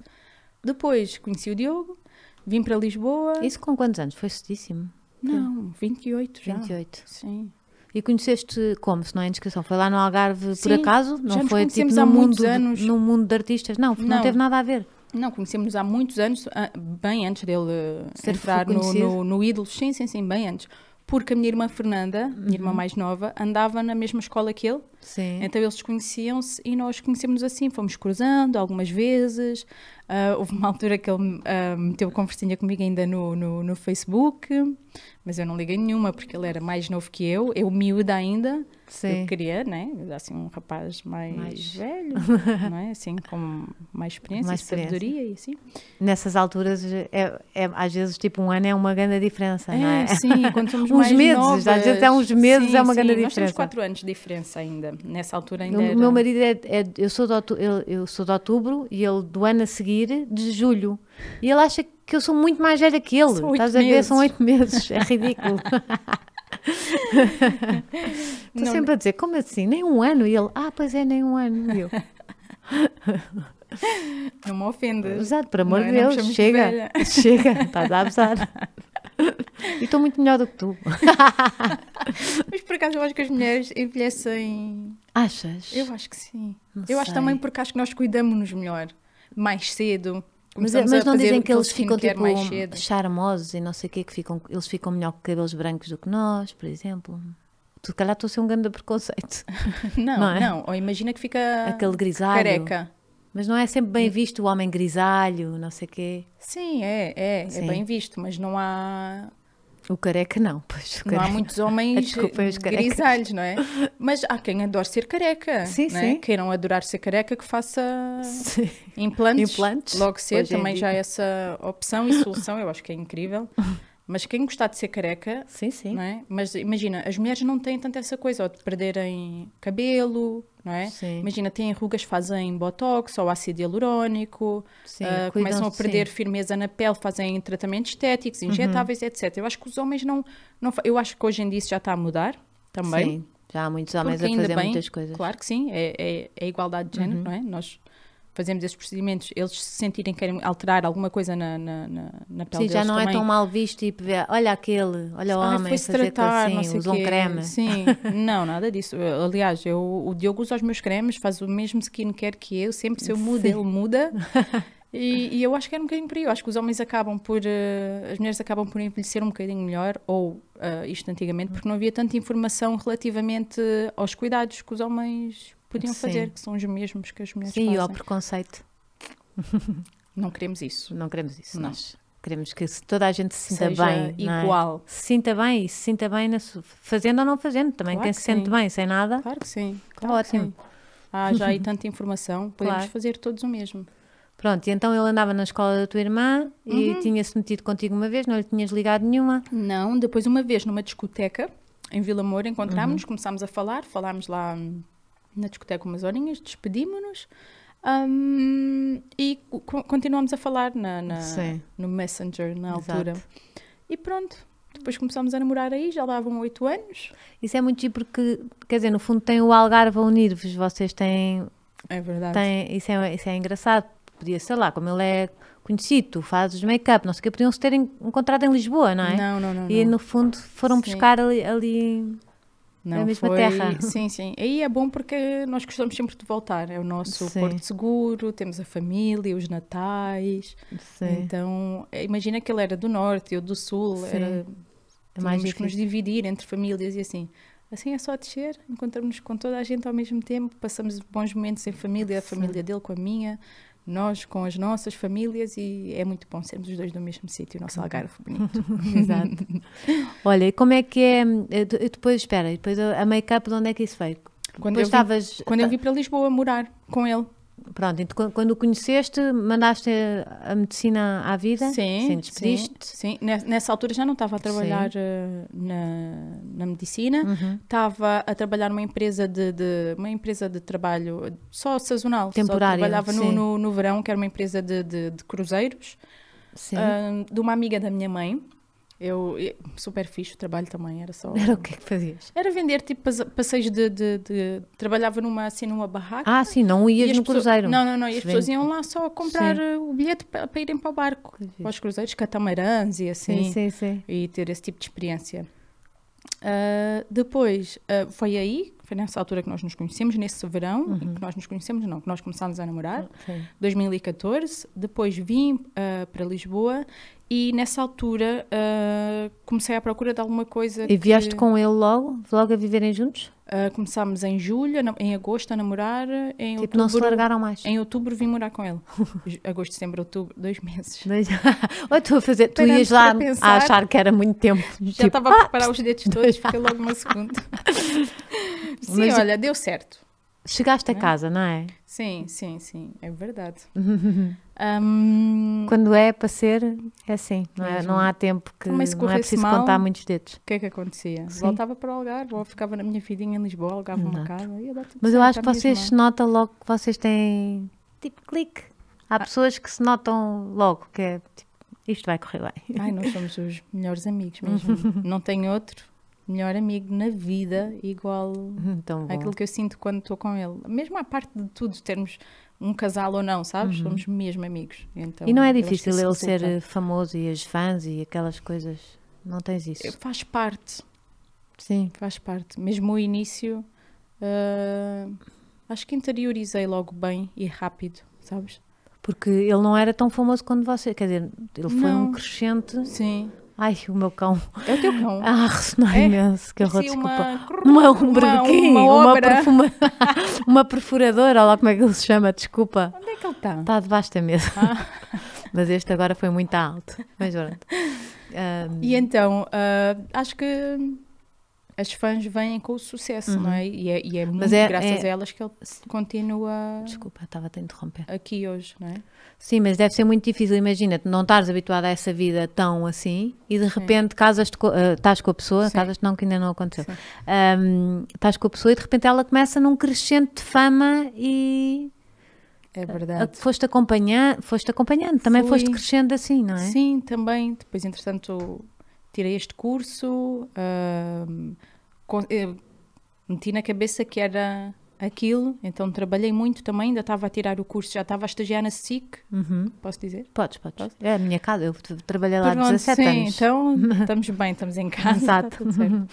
Depois conheci o Diogo, vim para Lisboa. Isso com quantos anos? Foi cedíssimo? Não, 28 já. 28. Sim. E conheceste como, se não é indiscrição, Foi lá no Algarve Sim, por acaso? Não foi tipo no mundo, anos. no mundo de artistas? Não, não, não teve nada a ver. Não, conhecemos há muitos anos, ah, bem antes dele Ser entrar no, no, no Ídolos. Sim, sim, sim, bem antes porque a minha irmã Fernanda, minha uhum. irmã mais nova, andava na mesma escola que ele. Sim. Então eles conheciam-se e nós conhecemos assim, fomos cruzando algumas vezes, Uh, houve uma altura que ele uh, meteu conversinha comigo ainda no, no, no, Facebook, mas eu não liguei nenhuma, porque ele era mais novo que eu, eu miúda ainda. Sim. Eu queria, né? Assim, um rapaz mais, mais... velho, é Assim, com mais experiência, mais experiência. sabedoria e assim. Nessas alturas, é, é, às vezes, tipo, um ano é uma grande diferença, é, não é? Sim, quando somos uns mais meses, novas, às vezes até uns meses, sim, é uma sim, grande nós diferença. Nós temos quatro anos de diferença ainda. Nessa altura ainda. O era... meu marido é, é eu, sou de outubro, eu, eu sou de outubro e ele do ano a seguir de julho. E ele acha que eu sou muito mais velha que ele. São Estás a ver? São oito meses. É ridículo. Estou sempre a dizer, como assim? Nem um ano? E ele, ah, pois é, nem um ano. E eu. Não me ofendas. Exato, por amor de é? Deus, chega, de chega, estás a abusar. E estou muito melhor do que tu. Mas por acaso eu acho que as mulheres envelhecem. Achas? Eu acho que sim. Não eu sei. acho também porque acho que nós cuidamos-nos melhor mais cedo. Mas, é, mas não dizem que eles ficam tipo, mais cedo. charmosos e não sei o que, que ficam, eles ficam melhor com cabelos brancos do que nós, por exemplo? Tu, calhar, estou a ser um grande preconceito. não, não, é? não, Ou imagina que fica Aquele grisalho. careca. Mas não é sempre bem visto o homem grisalho, não sei o quê. Sim, é, é, é Sim. é bem visto, mas não há o careca não, pois. Careca... Não há muitos homens grisalhos, não é? Mas há quem adore ser careca. Sim, não é? sim. Queiram adorar ser careca que faça sim. implantes. implantes. Logo cedo também já é essa opção e solução, eu acho que é incrível. Mas quem gostar de ser careca. Sim, sim. Não é? Mas imagina, as mulheres não têm tanto essa coisa, ou de perderem cabelo, não é? Sim. Imagina, têm rugas, fazem botox ou ácido hialurônico, sim, uh, começam a perder sim. firmeza na pele, fazem tratamentos estéticos, uhum. injetáveis, uhum. etc. Eu acho que os homens não, não. Eu acho que hoje em dia isso já está a mudar também. Sim, já há muitos homens a fazer bem, muitas coisas. Claro que sim, é, é, é igualdade de género, uhum. não é? Nós fazemos esses procedimentos, eles se sentirem que querem alterar alguma coisa na, na, na, na pele Sim, já não é também. é tão mal visto, tipo, olha aquele, olha o ah, homem, foi-se tratar, assim, não sei usam um creme. Sim, não, nada disso. Aliás, eu, o Diogo usa os meus cremes, faz o mesmo skincare que eu, sempre se eu mudo, ele muda. E, e, eu acho que era é um bocadinho por aí. Eu acho que os homens acabam por. Uh, as mulheres acabam por envelhecer um bocadinho melhor, ou uh, isto antigamente, porque não havia tanta informação relativamente eh, aos cuidados que os homens, podiam Sim. fazer, que são os mesmos que as mulheres Sim, fazem. Sim, ao preconceito. Não queremos isso. Não queremos isso. Não. Nós queremos que toda a gente se sinta Seja bem. É? Igual. É? Se sinta bem e se sinta bem na sua... fazendo ou não fazendo. Também claro quem que se sim. sente bem sem nada. Claro que sim. Claro ótimo. Sim. Ah, já aí tanta informação. Podemos claro. fazer todos o mesmo. Pronto, e então ele andava na escola da tua irmã uhum. e tinha-se metido contigo uma vez, não lhe tinhas ligado nenhuma? Não, depois uma vez numa discoteca em Vila Moura encontrámos-nos, uhum. começámos a falar, falámos lá hum, na discoteca umas horinhas, despedimos-nos um, e continuamos a falar na, na no Messenger na altura. Exato. E pronto, depois começámos a namorar aí, já davam oito anos. Isso é muito tipo porque, quer dizer, no fundo tem o Algarve a unir-vos, vocês têm... É verdade. Têm, isso, é, isso é engraçado, podia, ser lá, como ele é conhecido, fazes make-up, não sei o que, podiam-se ter encontrado em Lisboa, não é? Não, não, não. E no fundo foram Sim. buscar ali, ali não mesma foi... terra. Sim, sim. Aí é bom porque nós gostamos sempre de voltar. É o nosso sim. porto seguro, temos a família, os natais. Sim. Então, eh, imagina que ele era do norte, eu do sul. Sim. Era... É mais que nos dividir entre famílias e assim. Assim é só descer, encontramos-nos com toda a gente ao mesmo tempo, passamos bons momentos em família, a família dele com a minha nós com as nossas famílias e é muito bom sermos os dois do mesmo sítio, o nosso uhum. Algarve bonito. Exato. Olha, e como é que é, hum, depois, espera, depois a make-up, de onde é que isso veio? Quando, depois eu, estavas... quando eu vim para Lisboa morar com ele. Pronto, então, quando o conheceste, mandaste a medicina à vida? Sim. Sim, despediste? Sim, sim. Nessa altura já não estava a trabalhar eh, na, na, medicina, uhum. estava a trabalhar numa empresa de, de, uma empresa de trabalho só sazonal. Temporário. trabalhava no, no, no, verão, que era uma empresa de, de, de cruzeiros, uh, de uma amiga da minha mãe. Eu, eu super fixe o trabalho também, era só. Era o que é que fazias? Era vender tipo passeios de. de, de trabalhava numa, assim numa barraca. Ah, sim, não ias no pessoas, cruzeiro. Não, não, não. E as pessoas iam lá só comprar sim. Uh, o bilhete para, para irem para o barco, para os cruzeiros, catamarãs e assim. Sim, sim, sim. E ter esse tipo de experiência. Uh, depois uh, foi aí foi nessa altura que nós nos conhecemos, nesse verão, uhum. que nós nos conhecemos, não, que nós começámos a namorar, ah, okay. 2014. Depois vim uh, para Lisboa e nessa altura uh, comecei à procura de alguma coisa. E viaste com ele logo? Logo a viverem juntos? Uh, começámos em julho, em agosto a namorar. Em tipo, outubro, não se largaram mais? Em outubro vim morar com ele. agosto, setembro, outubro, dois meses. Dois... Oi, tu a fazer, tu Perante ias lá pensar, a achar que era muito tempo. Já tipo, estava tipo, a preparar os dedos todos, fiquei é logo uma segunda. Sim, Mas olha, deu certo. Chegaste a é. casa, não é? Sim, sim, sim, é verdade. um... Quando é para ser, é assim, não, é, não há tempo que Mas não é preciso mal, contar muitos dedos. O que é que acontecia? Sim. Voltava para o Algarve, ou ficava na minha vidinha em Lisboa, alugava uma casa. Mas eu acho que vocês se nota logo que vocês têm tipo clique. Há ah. pessoas que se notam logo que é tipo, isto vai correr bem. Ai, nós somos os melhores amigos mesmo. não tem outro, melhor amigo na vida, igual então, aquilo que eu sinto quando estou com ele. Mesmo à parte de tudo, termos um casal ou não, sabes? Uhum. Somos mesmo amigos. Então, e não é difícil ele se é ser famoso e as fãs e aquelas coisas? Não tens isso? Eh, faz parte. Sim. Faz parte. Mesmo o início, uh, acho que interiorizei logo bem e rápido, sabes? Porque ele não era tão famoso quando você, quer dizer, ele foi um crescente. Sim Ai, o meu cão. É o teu cão. Ah, ressonou é. imenso, que horror, desculpa. Uma, não é um brinquinho uma, uma, uma, perfuma... uma perfuradora, olha lá como é que ele se chama, desculpa. Onde é que ele está? Está debaixo da mesa. Ah. Mas este agora foi muito alto. Mas pronto. Um... E então, uh, acho que as fãs vêm com o sucesso, uhum. não é? Uhum. E é, e é muito é, graças é... a elas que ele continua. Desculpa, estava a interromper. Aqui hoje, não é? Sim, mas deve ser muito difícil. Imagina, não estás habituada a essa vida tão assim e de repente casas co... uh, estás com a pessoa, Sim. casas não, que ainda não aconteceu. Um, estás com a pessoa e de repente ela começa num crescente de fama e. É verdade. Foste acompanhando, foste acompanhando, também Fui. foste crescendo assim, não é? Sim, também. Depois, entretanto, tirei este curso. Eh, meti na cabeça que era aquilo, então trabalhei muito também, ainda estava a tirar o curso, já estava a estagiar na SIC, uhum. posso dizer? Podes, podes. Posso? É a minha casa, eu trabalhei lá há 17 sim, anos. então estamos bem, estamos em casa. Exato. Uhum.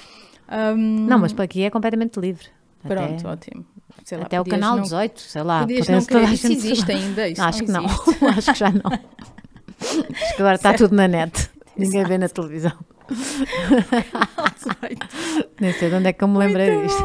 Um, não, mas para aqui é completamente livre. Pronto, até, ótimo. Lá, até o canal não, 18, sei lá. Podias não querer, isso existe ainda, isso Acho não que não, acho que já não. acho que agora está tudo na net, ninguém Exato. vê na televisão. Nem sei de onde é que eu me lembrei disto.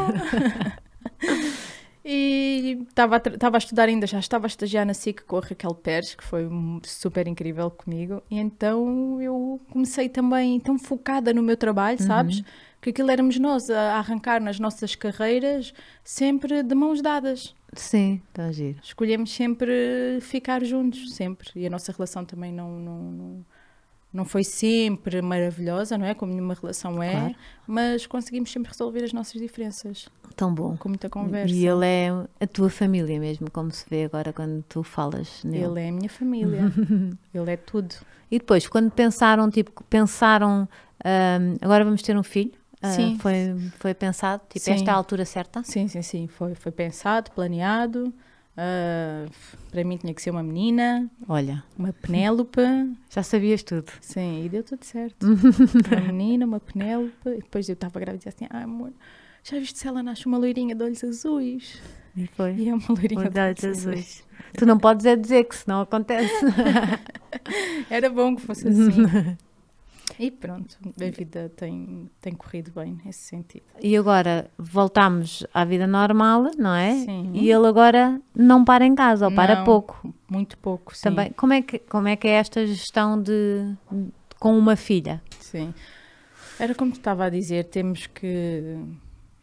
E estava a, a estudar ainda, já estava a estagiar na SIC com a Raquel Pérez, que foi super incrível comigo. E então eu comecei também tão focada no meu trabalho, uhum. sabes? Que aquilo éramos nós a arrancar nas nossas carreiras sempre de mãos dadas. Sim, está a giro. Escolhemos sempre ficar juntos, sempre. E a nossa relação também não, não, não não foi sempre maravilhosa, não é? Como nenhuma relação é, claro. mas conseguimos sempre resolver as nossas diferenças. Tão bom. Com muita conversa. E ele é a tua família mesmo, como se vê agora quando tu falas nele. Ele é a minha família. ele é tudo. E depois, quando pensaram, tipo, pensaram, hum, agora vamos ter um filho? Ah, sim. foi, foi pensado, tipo, sim. esta altura certa? Sim, sim, sim. Foi, foi pensado, planeado. Uh, para mim tinha que ser uma menina. Olha. Uma Penélope. Já sabias tudo. Sim, e deu tudo certo. uma menina, uma Penélope. E depois eu estava grávida e assim: ah, amor, já viste se ela nasce uma loirinha de olhos azuis? E foi. E é uma loirinha de olhos azuis. azuis. Tu não podes é dizer que se não acontece. Era bom que fosse assim. E pronto, a vida tem, tem corrido bem nesse sentido. E agora voltamos à vida normal, não é? Sim. E ele agora não para em casa, ou não, para pouco. Muito pouco, sim. Também, como, é que, como é que é esta gestão de, com uma filha? Sim. Era como estava a dizer, temos que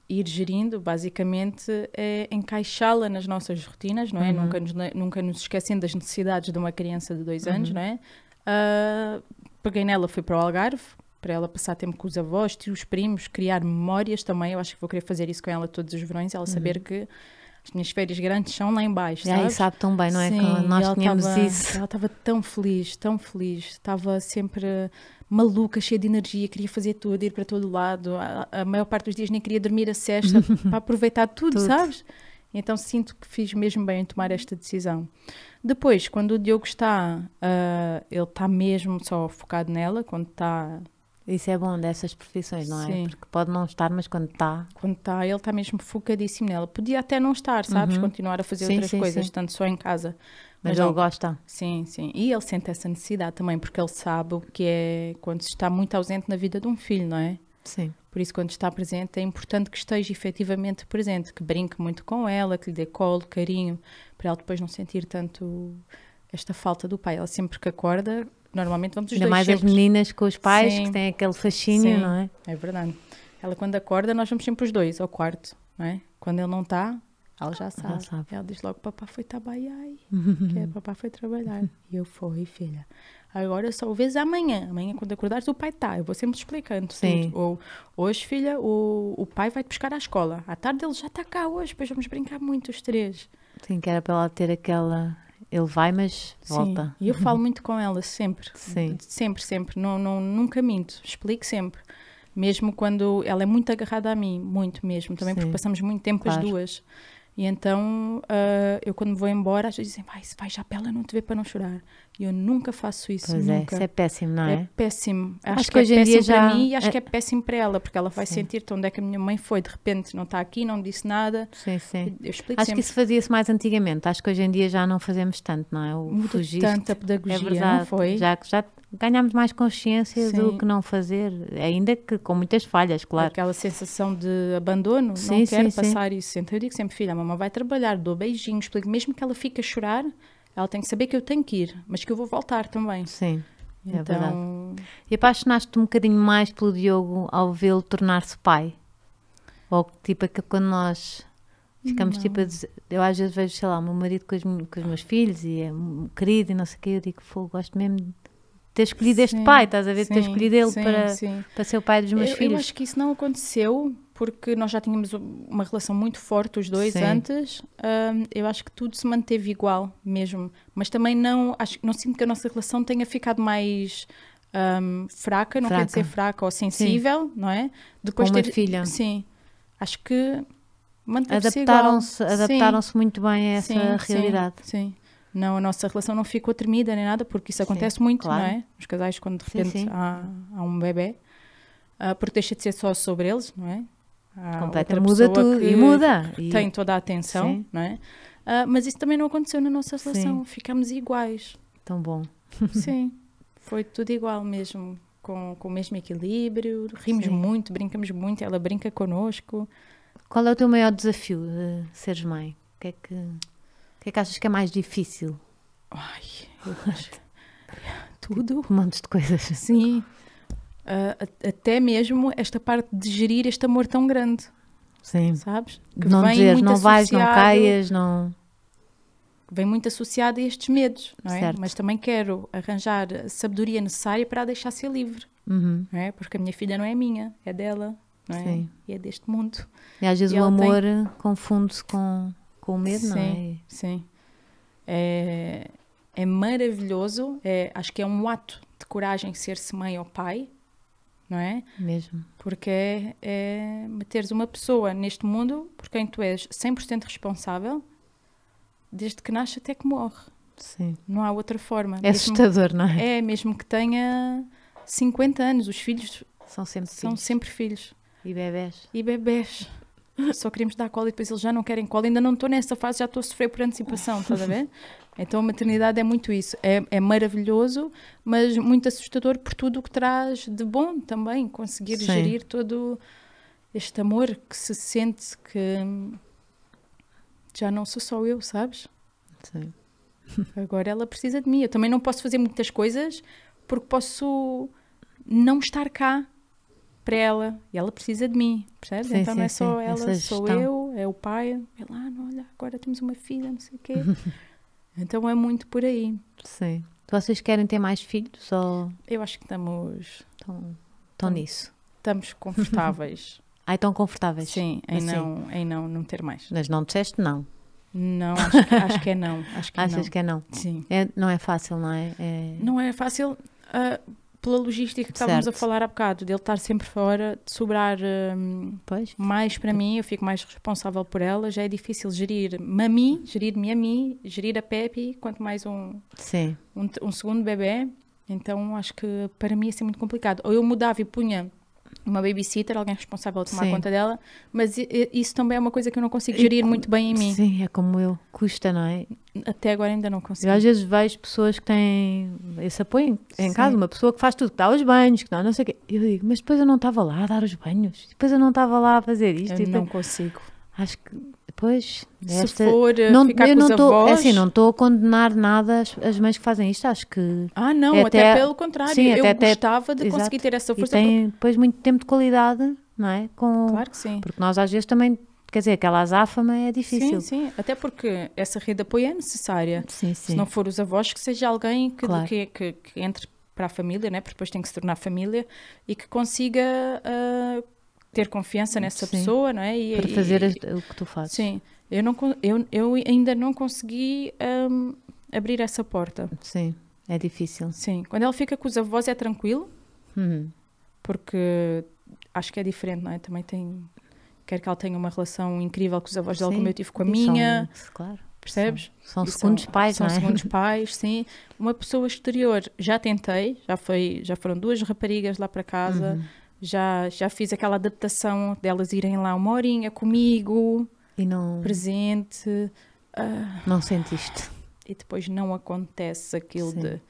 ir gerindo, basicamente, é encaixá-la nas nossas rotinas, não é? Uhum. Nunca, nos, nunca nos esquecendo das necessidades de uma criança de dois anos, uhum. não é? Uh, peguei nela, fui para o Algarve, para ela passar tempo com os avós, tios, primos, criar memórias também. Eu acho que vou querer fazer isso com ela todos os verões, ela uhum. saber que as minhas férias grandes são lá embaixo. E aí sabe tão bem, não é? Sim, que nós tínhamos tava, isso. Ela estava tão feliz, tão feliz, estava sempre maluca, cheia de energia, queria fazer tudo, ir para todo lado. A, a maior parte dos dias nem queria dormir a sesta para aproveitar tudo, tudo. sabes? Então sinto que fiz mesmo bem em tomar esta decisão. Depois, quando o Diogo está, uh, ele está mesmo só focado nela, quando está. Isso é bom dessas profissões, não é? Sim. é? Porque pode não estar, mas quando está. Quando está, ele está mesmo focadíssimo nela. Podia até não estar, sabes? Uhum. Continuar a fazer sim, outras sim, coisas, sim. tanto só em casa. Mas, mas ele gosta. Sim, sim. E ele sente essa necessidade também, porque ele sabe o que é quando se está muito ausente na vida de um filho, não é? Sim. Por isso, quando está presente, é importante que esteja efetivamente presente, que brinque muito com ela, que lhe dê colo, carinho, para ela depois não sentir tanto esta falta do pai. Ela sempre que acorda, normalmente vamos os Ainda dois mais sempre. as meninas com os pais, Sim. que têm aquele fascínio, Sim. não é? É verdade. Ela quando acorda, nós vamos sempre os dois ao quarto, não é? Quando ele não está, ela já sabe. sabe. Ela diz logo, papá foi trabalhar, que é, foi trabalhar. e eu fui, filha. Agora eu só o vês amanhã. Amanhã, quando acordares, o pai está. Eu vou sempre te explicando. Sim. Sempre. Ou, hoje, filha, o, o pai vai te buscar à escola. À tarde ele já está cá hoje, depois vamos brincar muito os três. Sim, que era para ela ter aquela ele vai, mas volta. E eu falo muito com ela sempre. Sim. Sempre, sempre. Não, não, nunca minto. Explico sempre. Mesmo quando ela é muito agarrada a mim, muito mesmo. Também Sim. porque passamos muito tempo claro. as duas. E então, uh, eu quando vou embora, as pessoas dizem, vai, vai já pela não te ver para não chorar. E eu nunca faço isso. Pois é, nunca. é, isso é péssimo, não é? É péssimo. Acho, acho que, que é péssimo já... para mim e acho é... que é péssimo para ela, porque ela vai sim. sentir onde é que a minha mãe foi, de repente não está aqui, não disse nada. Sim, sim. Eu explico acho sempre. que isso fazia-se mais antigamente, acho que hoje em dia já não fazemos tanto, não é? O tanto a pedagogia, é verdade. não foi? Já, já ganhámos mais consciência Sim. do que não fazer, ainda que com muitas falhas, claro. Aquela sensação de abandono, sim, não quero sim, passar sim. isso. Então eu digo sempre, filha, a mamãe vai trabalhar, dou beijinhos, explico, mesmo que ela fique a chorar, ela tem que saber que eu tenho que ir, mas que eu vou voltar também. Sim. É então... É verdade. E apaixonaste-te um bocadinho mais pelo Diogo ao vê-lo tornar-se pai? Ou tipo, que quando nós ficamos não. tipo a dizer, eu às vezes vejo, sei lá, o meu marido com os, com os meus filhos e é um querido e não sei o que, eu digo, gosto mesmo de ter escolhido sim, este pai, estás a ver? Sim, ter escolhido ele sim, para, para ser o pai dos meus eu, filhos. Eu acho que isso não aconteceu porque nós já tínhamos uma relação muito forte os dois antes. Um, eu acho que tudo se manteve igual mesmo, mas também não acho não sinto que a nossa relação tenha ficado mais um, fraca, não fraca. quer dizer fraca ou sensível, não é? Depois Com ter filha. Sim. Acho que adaptaram-se adaptaram-se muito bem a essa realidade. sim não a nossa relação não ficou tremida nem nada, porque isso acontece sim, muito, claro. não é? Os casais, quando de repente sim, sim. Há, há, um bebê, uh, porque deixa de ser só sobre eles, não é? Há Completa, muda tudo e muda. Tem toda a atenção, não é? Uh, mas isso também não aconteceu na nossa relação, ficamos iguais. Tão bom. Sim, foi tudo igual mesmo, com, com o mesmo equilíbrio, rimos muito, brincamos muito, ela brinca connosco. Qual é o teu maior desafio de seres mãe? O que é que o que é que achas que é mais difícil? Ai, tudo. Um tipo, monte de coisas. Sim. Uh, até mesmo esta parte de gerir este amor tão grande. Sim. Sabes? Que não dizer, não vais, não caias, não. Vem muito associado a estes medos, não é? Certo. Mas também quero arranjar a sabedoria necessária para a deixar ser livre, uhum. não é? Porque a minha filha não é minha, é dela, não é? Sim. E é deste mundo. E às vezes e o amor tem... confunde-se com com medo, sim, não é? Sim. É, é maravilhoso. É, acho que é um ato de coragem ser-se mãe ou pai, não é? Mesmo. Porque é, é meteres uma pessoa neste mundo por quem tu és 100% responsável, desde que nasce até que morre. Sim. Não há outra forma. É mesmo, assustador, não é? É, mesmo que tenha 50 anos, os filhos são sempre são filhos. Sempre filhos. E bebés. E bebés só queremos dar cola e depois eles já não querem cola. Ainda não estou nessa fase, já estou a sofrer por antecipação, estás a ver? Então a maternidade é muito isso. É, é maravilhoso, mas muito assustador por tudo o que traz de bom também. Conseguir Sim. gerir todo este amor que se sente que já não sou só eu, sabes? Sim. Agora ela precisa de mim. Eu também não posso fazer muitas coisas porque posso não estar cá para ela e ela precisa de mim, percebes? Sim, então sim, não é só sim, ela, sou eu, é o pai, é lá, não, olha, agora temos uma filha, não sei o quê. então é muito por aí. Sim. Vocês querem ter mais filhos ou... Eu acho que estamos... Estão nisso. Estamos confortáveis. ah, estão confortáveis? Sim, em, assim. não, em não, não ter mais. Mas não disseste não? Não, acho que, acho que é não. Acho que é Achas não. que é não? Sim. É, não é fácil, não é? é... Não é fácil... Uh, pela logística que estávamos a falar há bocado, dele estar sempre fora, de sobrar um, mais para mim, eu fico mais responsável por ela. Já é difícil gerir-me a mim, gerir-me a mim, gerir a Pepe, quanto mais um, um, um, segundo bebê. Então acho que para mim ia ser muito complicado. Ou eu mudava e punha uma babysitter, alguém responsável a tomar Sim. conta dela, mas isso também é uma coisa que eu não consigo gerir e, muito bem em mim. Sim, é como eu, custa, não é? Até agora ainda não consigo. Eu às vezes vejo pessoas que têm esse apoio em casa, uma pessoa que faz tudo, que dá os banhos, que dá não sei o quê. Eu digo, mas depois eu não estava lá a dar os banhos, depois eu não estava lá a fazer isto. Eu não consigo. Acho que depois. Se esta... for eh, não, ficar eu com não tô, é avós... é assim, não estou a condenar nada as, as mães que fazem isto, acho que. Ah, não, é até, até, pelo contrário. Sim, eu até, gostava de conseguir ter essa força. E tem depois muito tempo de qualidade, não é? Com... Claro que sim. Porque nós às vezes também Quer dizer, aquela azáfama é difícil. Sim, sim, até porque essa rede de apoio é necessária. Sim, sim. Se não for os avós, que seja alguém que, claro. que, que, que, entre para a família, né? porque depois tem que se tornar família, e que consiga uh, ter confiança nessa sim. pessoa. Não é? E, para fazer e, o que tu fazes. Sim, eu, não, eu, eu ainda não consegui um, abrir essa porta. Sim, é difícil. Sim, quando ela fica com os avós é tranquilo, uhum. porque acho que é diferente, não é? Também tem quero que ela tenha uma relação incrível com os avós dela, como eu tive com a minha. São, claro. Percebes? São, são segundos são, pais, são não é? segundos pais, sim. Uma pessoa exterior, já tentei, já, foi, já foram duas raparigas lá para casa, uhum. já, já fiz aquela adaptação delas irem lá uma horinha comigo, e não... presente. Uh, não sentiste. E depois não acontece aquilo sim. de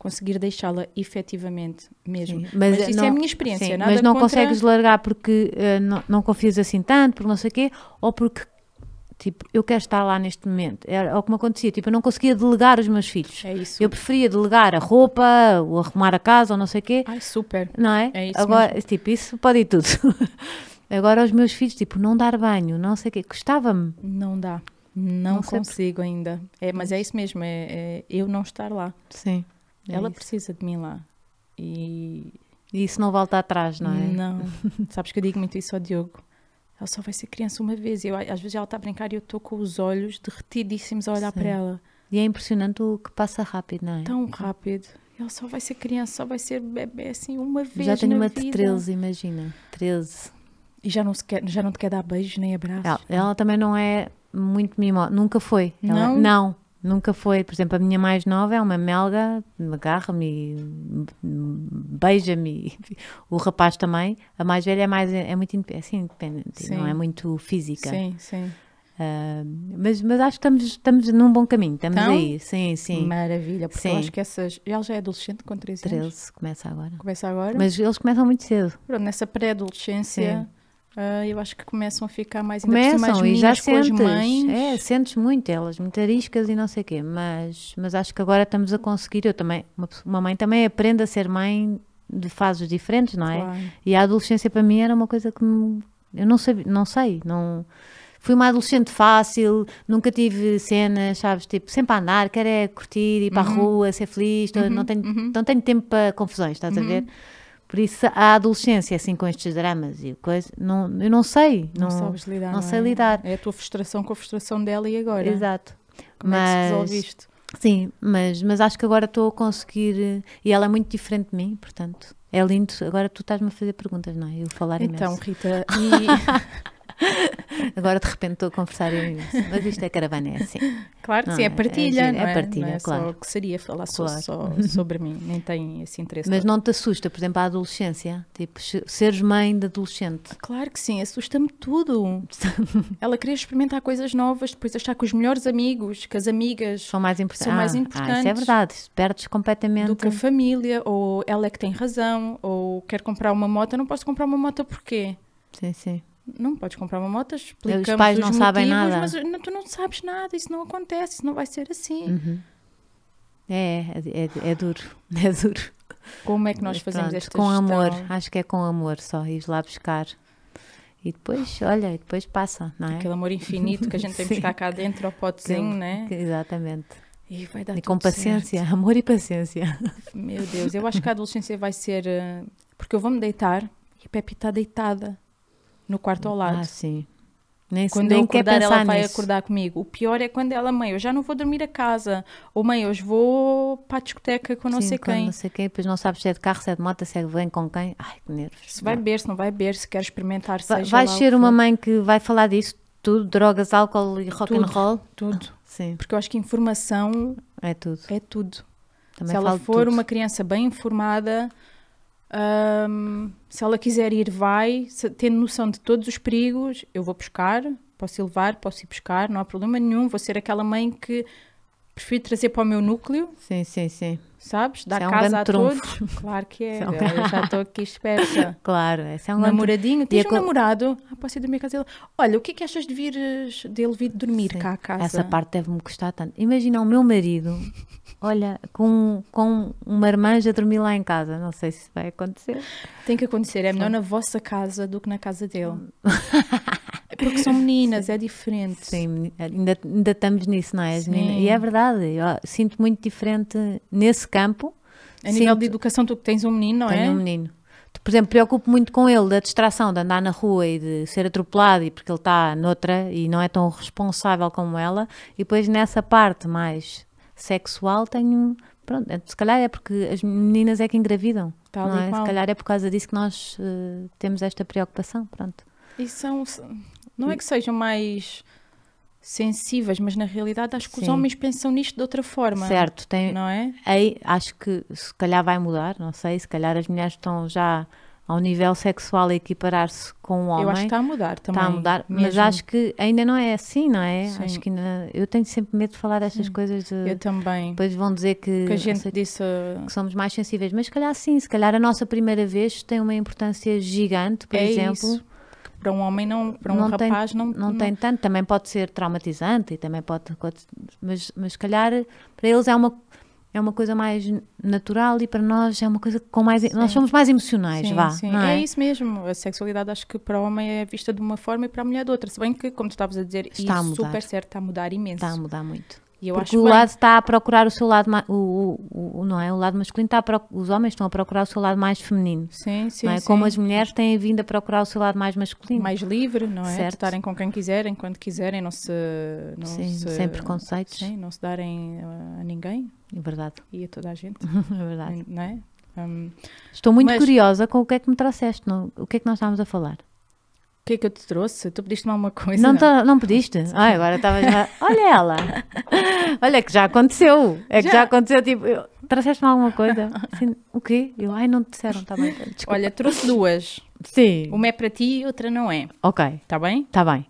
conseguir deixá-la efetivamente mesmo. Sim, mas, mas, isso não, é a minha experiência. Sim, mas não contra... consegues largar porque uh, não, não confias assim tanto, por não sei o quê, ou porque tipo, eu quero estar lá neste momento. Era o que me acontecia, tipo, eu não conseguia delegar os meus filhos. É isso. Eu preferia delegar a roupa, ou arrumar a casa, ou não sei o quê. Ai, super. Não é? É isso Agora, mesmo. tipo, isso pode ir tudo. Agora os meus filhos, tipo, não dar banho, não sei o quê, custava-me. Não dá. Não, não consigo sempre. ainda. É, mas é isso mesmo, é, é eu não estar lá. Sim. É Ela isso. precisa de mim lá. E... e isso não volta atrás, não é? Não. Sabes que eu digo muito isso ao Diogo. Ela só vai ser criança uma vez. Eu, às vezes ela está a brincar e eu estou com os olhos derretidíssimos a olhar Sim. para ela. E é impressionante o que passa rápido, não é? Tão rápido. Ela só vai ser criança, só vai ser bebê assim uma vez. Já tenho uma vida. de 13, imagina. 13. E já não, se quer, já não te quer dar beijos nem abraços? Ela, ela também não é muito mimosa. Nunca foi. Ela, não? Não. Nunca foi, por exemplo, a minha mais nova é uma melga, agarra-me, beija-me, o rapaz também. A mais velha é mais é muito é assim, independente, sim. não é muito física. Sim, sim. Uh, mas, mas acho que estamos, estamos num bom caminho, estamos então, aí, sim, sim. Maravilha, porque sim. eu acho que essas. Ela já é adolescente com 13 anos? 13, começa agora. Começa agora. Mas eles começam muito cedo. Pronto, nessa pré-adolescência. Ah, eu acho que começam a ficar mais começam, mais meninas, e já sentes, mães. É, sentes muito elas, muito ariscas e não sei o quê, mas, mas acho que agora estamos a conseguir, eu também, uma, uma mãe também aprende a ser mãe de fases diferentes, não é? Claro. E a adolescência para mim era uma coisa que me, eu não sabia, não sei, não fui uma adolescente fácil, nunca tive cenas, sabes, tipo, sempre a andar, quero é curtir, ir para uhum. a rua, ser feliz, uhum. não, tenho, uhum. não tenho tempo para confusões, estás a uhum. ver? Por isso, a adolescência, assim, com estes dramas e coisas não, eu não sei. Não, não sabes lidar. Não, não é? sei lidar. É a tua frustração com a frustração dela e agora. Exato. Como mas, é que resolviste? Sim, mas, mas acho que agora estou a conseguir. Eh, e ela é muito diferente de mim, portanto. É lindo. Agora tu estás-me a fazer perguntas, não é? Eu falar então, imenso. Então, Rita, e. Agora de repente estou a conversar eu nisso. Mas isto é caravana, é assim. Claro que não, sim, é partilha. É, é, é, é partilha, não é claro. Só que seria falar claro. só, sobre mim, nem tem esse interesse. Mas todo. não te assusta, por exemplo, a adolescência? Tipo, seres mãe de adolescente? Claro que sim, assusta-me tudo. Ela querer experimentar coisas novas, depois achar que os melhores amigos, que as amigas são mais, import são ah, mais importantes. Ah, isso é verdade, perdes completamente. Do que a família, ou ela é que tem razão, ou quer comprar uma moto, não posso comprar uma moto porquê? Sim, sim não podes comprar uma moto, explicamos os pais não sabem nada. mas não, tu não sabes nada, isso não acontece, isso não vai ser assim. Uhum. É, é, é, é duro, é duro. Como é que nós fazemos pronto, esta Com gestão? amor, acho que é com amor só, ir lá buscar. E depois, olha, e depois passa, não é? Aquele amor infinito que a gente tem que buscar cá dentro ao potezinho, né? Exatamente. E vai dar e com paciência, certo. amor e paciência. Meu Deus, eu acho que a adolescência vai ser. Eh, porque eu vou me deitar e a Pepe está deitada no quarto ao lado. Ah, sim. Nem, quando nem eu acordar, quer ela vai nisso. acordar comigo. O pior é quando ela, mãe, eu já não vou dormir a casa. Ou oh, mãe, hoje vou para a discoteca com não Sim, sei com quem. Não sei quem, depois não sabes se é de carro, se é de moto, se é vem com quem. Ai, que nervos. Se vai beber, se não vai beber, se quer experimentar, vai, seja Vais ser uma mãe que vai falar disso tudo, drogas, álcool e rock tudo, and roll? Tudo. Ah, sim. Porque eu acho que informação é tudo. É tudo. Também se ela for tudo. uma criança bem informada, um, se ela quiser ir, vai. Se, tendo noção de todos os perigos, eu vou pescar, posso ir levar, posso ir pescar, não há problema nenhum. Vou ser aquela mãe que prefiro trazer para o meu núcleo. Sim, sim, sim. Sabes? Dá é um casa a trunfo. todos. Claro que é. é um... já estou aqui esperta. claro, esse é um Namoradinho. Tens um namorado? Ah, posso ir dormir à casa dele. Olha, o que é que achas de vir dele vir dormir sim. cá à casa? Essa parte deve-me gostar tanto. Imagina o meu marido olha, com, com uma já dormir lá em casa. Não sei se vai acontecer. Tem que acontecer. É melhor Sim. na vossa casa do que na casa dele. Hum. É porque são meninas, Sim. é diferente. Sim, ainda, ainda estamos nisso, não é? As e é verdade, eu ah, sinto muito diferente nesse campo. A sinto, nível de educação, tu que tens um menino, não tenho é? Tenho um menino. Por exemplo, preocupo muito com ele da distração, de andar na rua e de ser atropelado, e porque ele está noutra e não é tão responsável como ela. E depois nessa parte mais sexual tenho. Pronto, é, se calhar é porque as meninas é que engravidam. Tal não é? Se calhar é por causa disso que nós uh, temos esta preocupação. Pronto. E são. Não é que sejam mais sensíveis, mas na realidade acho que Sim. os homens pensam nisto de outra forma. Certo, tem, não é? Aí, acho que se calhar vai mudar, não sei, se calhar as mulheres estão já ao nível sexual equiparar-se com o homem. Eu acho que está a mudar também. Está a mudar, mesmo. mas acho que ainda não é assim, não é? Sim. Acho que ainda, eu tenho sempre medo de falar destas sim. coisas. De, eu também. Depois vão dizer que, que a gente sei, disse uh, que somos mais sensíveis, mas se calhar sim, se calhar a nossa primeira vez tem uma importância gigante, por é exemplo. Isso. Para um homem não, para um não rapaz tem, não, não, não tem tanto, também pode ser traumatizante e também pode, mas mas se calhar para eles é uma é uma coisa mais natural e para nós é uma coisa com mais sim. nós somos mais emocionais sim, vá sim. É? é? isso mesmo a sexualidade acho que para o homem é vista de uma forma e para a mulher de outra se bem que como tu estavas a dizer está isso a super certo está a mudar imenso está a mudar muito e eu Porque acho o bem. lado está a procurar o seu lado o, o, o, não é o lado masculino está pro, os homens estão a procurar o seu lado mais feminino sim sim, não é? como as mulheres têm vindo a procurar o seu lado mais masculino mais livre não é certo. estarem com quem quiserem quando quiserem não se não sim, se, sem preconceitos sim, não se darem a ninguém é verdade. E a toda a gente. é verdade. Não é? Um, Estou muito mas... curiosa com o que é que me trouxeste, o que é que nós estávamos a falar. O que é que eu te trouxe? Tu pediste-me alguma coisa? Não, não? não pediste? Ai, agora estava já. Olha ela! Olha é que já aconteceu! É já. que já, aconteceu, tipo, eu... trouxeste-me alguma coisa? Assim, o quê? Eu, ai, não te disseram, está bem. Desculpa. Olha, trouxe duas. Sim. Uma é para ti e outra não é. Ok. Está bem? Está bem.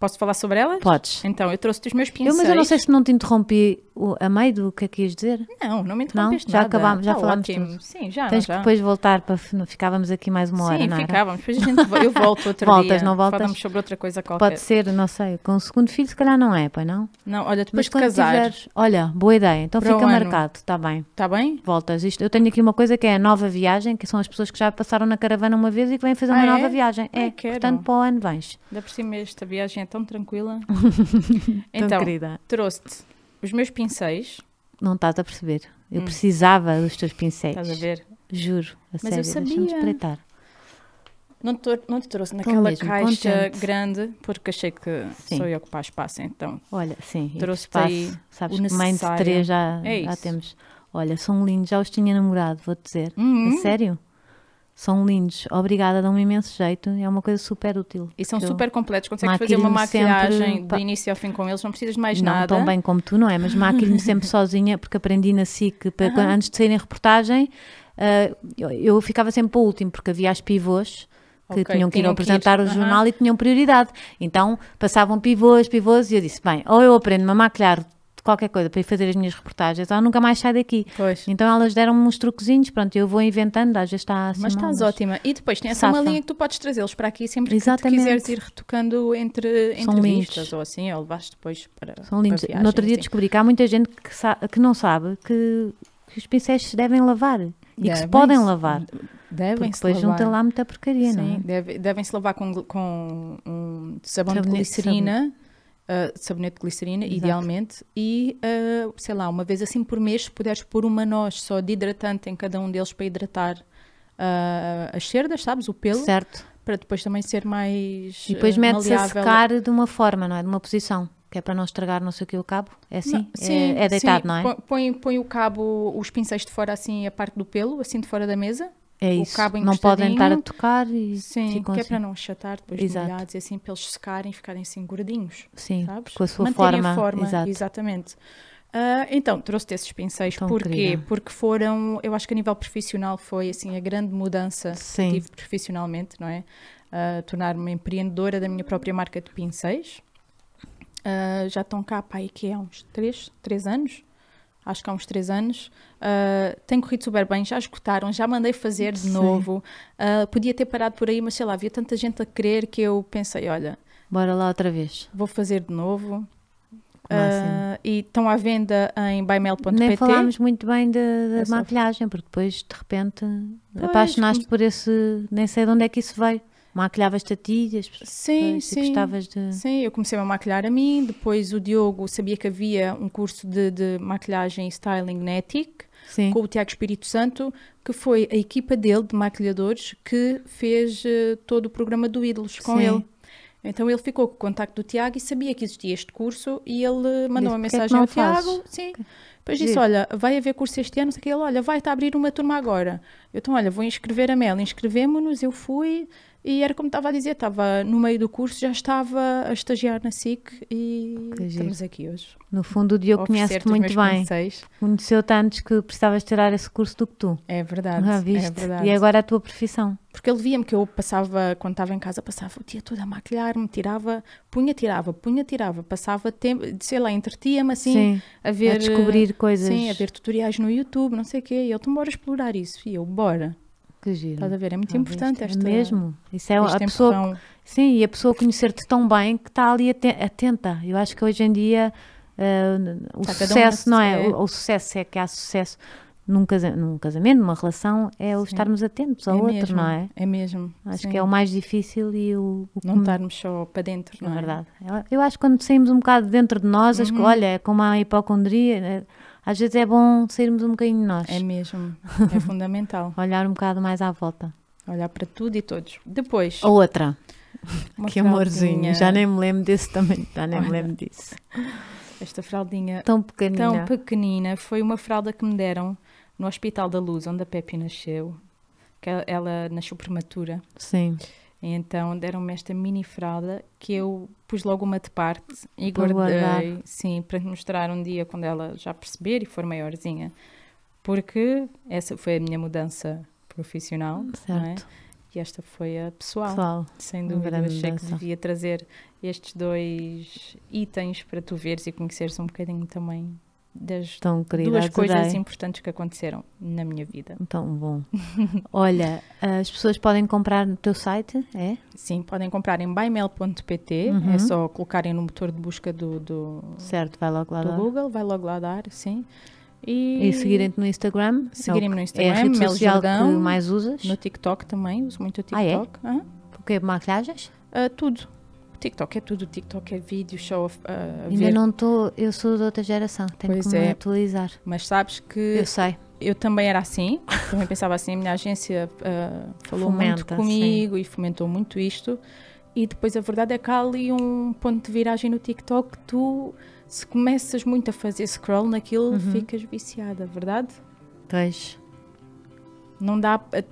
Posso falar sobre elas? Podes. Então, eu trouxe-te os meus pincéis. Eu, mas eu não sei se não te interrompi o, a meio do que é que ias dizer. Não, não me interrompeste não? Já nada. Acabámos, já tá falámos Sim, já. Tens que depois voltar para... Ficávamos aqui mais uma hora, Sim, não ficávamos. Depois a gente... Eu volto outro voltas, dia. Voltas, não voltas? Falamos sobre outra coisa qualquer. Pode ser, não sei. Com o segundo filho, se calhar não é, pois não? Não, olha, depois mas de casar... Tiveres, olha, boa ideia. Então fica um marcado, está bem. Está bem? Voltas. Isto, eu tenho aqui uma coisa que é a nova viagem, que são as pessoas que já passaram na caravana uma vez e que vêm fazer ah, uma é? nova viagem. é, quero. portanto, para o ano vens. Ainda por cima esta viagem é tão tranquila. então, tão querida. trouxe-te os meus pincéis. Não estás a perceber. Eu hum. precisava dos teus pincéis. Estás a ver? Juro, a Mas sério. eu sabia. espreitar. Não te, não te trouxe naquela mesmo, caixa contente. grande, porque achei que sim. sou eu a ocupar espaço, então. Olha, sim, trouxe espaço, aí sabes o que mãe de três já, é já temos. Olha, são lindos, já os tinha namorado, vou-te dizer. Uhum. A sério? são lindos. Obrigada, dão-me imenso jeito. É uma coisa super útil. E são super completos. Consegues fazer uma maquilhagem sempre... de início ao fim com eles, não precisas mais não, nada. Não tão bem como tu, não é? Mas maquilho-me sempre sozinha, porque aprendi na SIC, para, uhum. antes de sair em reportagem, uh, eu, eu, ficava sempre para o último, porque havia as pivôs que okay, tinham que ir apresentar que ir. o jornal uhum. e tinham prioridade. Então passavam pivôs, pivôs, e eu disse: bem, ou eu aprendo-me a maquilhar qualquer coisa para ir fazer as minhas reportagens. ela nunca mais sai daqui. Pois. Então elas deram-me uns truquezinhos, pronto, eu vou inventando, às vezes está assim. Mas estás ótima. E depois tem essa uma linha que tu podes trazê-los para aqui sempre Exatamente. que quiseres ir retocando entre São entrevistas lindos. ou assim, ou levas depois para. São lindos. Para viagem, no outro dia assim. descobri que há muita gente que, sabe, que não sabe que, que os pincéis se devem lavar e que se podem lavar. Devem depois lavar. não tem lá muita porcaria, Sim, não é? Deve, devem se lavar com, com um sabão Sabonete, de glicerina uh, sabonete de glicerina, Exato. idealmente, e uh, sei lá, uma vez assim por mês, se puderes pôr uma noz só de hidratante em cada um deles para hidratar uh, as cerdas, sabes? O pelo. Certo. Para depois também ser mais. E depois eh, mete-se a secar de uma forma, não é? De uma posição que é para não estragar não sei o que o cabo, é assim? Não, é, sim, é, é, deitado, sim. não é? Põe, põe o cabo, os pincéis de fora assim, a parte do pelo, assim de fora da mesa, é isso. o cabo Não podem estar a tocar e Sim, que é assim. é para não achatar depois Exato. de olhados e assim, para eles secarem e ficarem assim gordinhos. Sim, sabes? com a sua Manterem forma. A forma Exato. Exatamente. Uh, então, trouxe-te esses pincéis. Tão Porquê? Porque foram, eu acho que a nível profissional foi assim a grande mudança Sim. que tive profissionalmente, não é? Uh, Tornar-me empreendedora da minha própria marca de pincéis. Uh, já estão cá, e que é há uns 3, 3 anos acho que há uns três anos. Uh, ah, tem corrido super bem, já escutaram, já mandei fazer de Sim. novo. Uh, podia ter parado por aí, mas sei lá, havia tanta gente a querer que eu pensei: olha. Bora lá outra vez. Vou fazer de novo. Uh, e estão à venda em bymail.pt. Nem falámos muito bem da é maquilhagem, porque depois de repente pois, apaixonaste como... por esse. Nem sei de onde é que isso veio. Maquilhavas-te a ti? As pessoas, sim, se tipo, sim. Gostavas de... Sim, eu comecei a maquilhar a mim. Depois o Diogo sabia que havia um curso de, de maquilhagem e styling na ETIC. Sim. com o Tiago Espírito Santo, que foi a equipa dele de maquilhadores que fez uh, todo o programa do Ídolos com Sim. ele. Então ele ficou com o contacto do Tiago e sabia que existia este curso e ele mandou uma é mensagem ao fazes? Tiago. Sim. Depois disse, olha, vai haver curso este ano, sei ele, olha, vai-te abrir uma turma agora. Eu, então, olha, vou inscrever a Mel, inscrevemo-nos, eu fui, e era como estava a dizer, estava no meio do curso, já estava a estagiar na SIC e estamos aqui hoje. No fundo, o Diogo conhece-te muito bem. Conheceu-te antes que precisavas tirar esse curso do que tu. É verdade. É, é verdade. E agora a tua profissão. Porque ele via-me que eu passava, quando estava em casa, passava o dia todo a maquilhar-me, tirava, punha, tirava, punha, tirava, passava tempo, sei lá, entretia-me assim, sim, a ver. A descobrir coisas. Eh, sim, a ver tutoriais no YouTube, não sei o quê. E ele, tu bora explorar isso. E eu, bora. Que giro. Estás a ver? É muito ah, importante é esta. É mesmo. Isso é a pessoa. Sim, e a pessoa conhecer-te tão bem que está ali atenta. Eu acho que hoje em dia uh, o está sucesso, um não é? é. O, o, sucesso é que há sucesso num, casa, num casamento, numa relação, é o estarmos atentos ao é outro, mesmo. não é? É mesmo. Acho Sim. que é o mais difícil e o. o não estarmos só para dentro, é não é? verdade. Eu acho que quando saímos um bocado dentro de nós, uhum. acho que, uhum. olha, é como a hipocondria né? às vezes é bom sairmos um bocadinho de nós. É mesmo, é fundamental. Olhar um bocado mais à volta. Olhar para tudo e todos. Depois. Outra. Uma que amorzinho, já nem me lembro desse também, já nem Olha. me lembro disso. Esta fraldinha tão pequenina. tão pequenina foi uma fralda que me deram no Hospital da Luz, onde a Pepe nasceu. Que ela nasceu prematura. Sim. Então deram-me esta mini fralda que eu pus logo uma de parte e para guardei, guardar. sim, para te mostrar um dia quando ela já perceber e for maiorzinha. Porque essa foi a minha mudança profissional, é? certo. É? E esta foi a pessoal. pessoal Sem dúvida, achei mudança. que devia trazer estes dois itens para tu veres e conheceres um bocadinho também das Tão querida, duas coisas adorei. importantes que aconteceram na minha vida. então bom. Olha, as pessoas podem comprar no teu site, é? Sim, podem comprar em bymail.pt, é uhum. é só colocarem no motor de busca do, do certo, vai logo lá do dar. Google, vai logo lá dar, sim. E, e seguirem-te no Instagram? É Seguirem-me no Instagram, é a rede Mel social Jordão, que mais usas? No TikTok também, uso muito o TikTok. Ah, é? Uhum. Porque maquilhagens? Uh, tudo. TikTok é tudo, TikTok é vídeo, show uh, Ainda ver. não estou, eu sou de outra geração, tenho pois que me é. atualizar. Mas sabes que. Eu sei. Eu também era assim, também pensava assim, a minha agência uh, falou Fomenta, muito comigo sim. e fomentou muito isto. E depois a verdade é que há ali um ponto de viragem no TikTok, tu se começas muito a fazer scroll naquilo, uhum. ficas viciada, verdade? Tens. Não dá. Eh,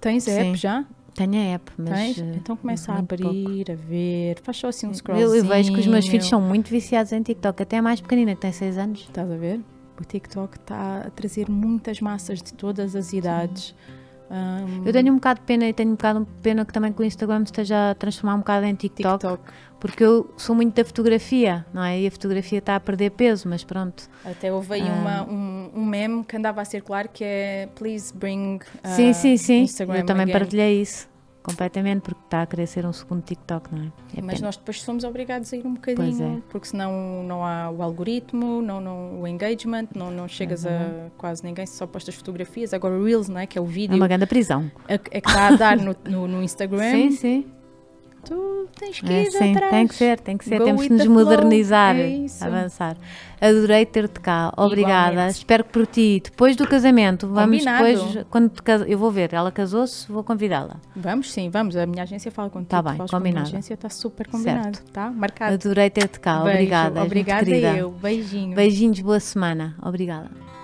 tens app já? Tenho a app, mas. Tens? Eh, então começa a abrir, pouco. a ver. Faz só assim um scroll. Eu, eu vejo que os meus filhos são muito viciados em TikTok, até a mais pequenina, que tem 6 anos. Estás a ver? O TikTok está a trazer muitas massas de todas as idades. Sim um... Eu tenho um bocado de pena e tenho um bocado de pena que também que o Instagram esteja a transformar um bocado em TikTok, TikTok, porque eu sou muito da fotografia, não é? E a fotografia está a perder peso, mas pronto. Até houve aí uma, um, um, meme que andava a circular que é Please bring uh, sim, ah, sim, sim. Instagram. Eu também again. partilhei isso completamente, porque está a querer ser um segundo TikTok, não é? é Mas pena. nós depois somos obrigados a ir um bocadinho, é. porque senão não há o algoritmo, não, não o engagement, não, não chegas uhum. a quase ninguém, só postas fotografias. Agora o Reels, não é? Que é o é vídeo. É uma grande prisão. É, é que está a dar no, no, no Instagram. Sim, sim tu tens que é, ir é, sim, atrás. Tem que ser, tem que ser. Go Temos que nos modernizar, é avançar. Adorei ter-te cá, obrigada. Igualmente. Espero que por ti, depois do casamento, vamos Combinado. depois, quando te cas... eu vou ver, ela casou-se, vou convidá-la. Vamos sim, vamos, a minha agência fala contigo. Está bem, combinado. A minha agência está super combinado, tá? Marcado. Adorei ter-te cá, Beijo, obrigada. Obrigada eu, beijinho. Beijinhos, boa semana, obrigada.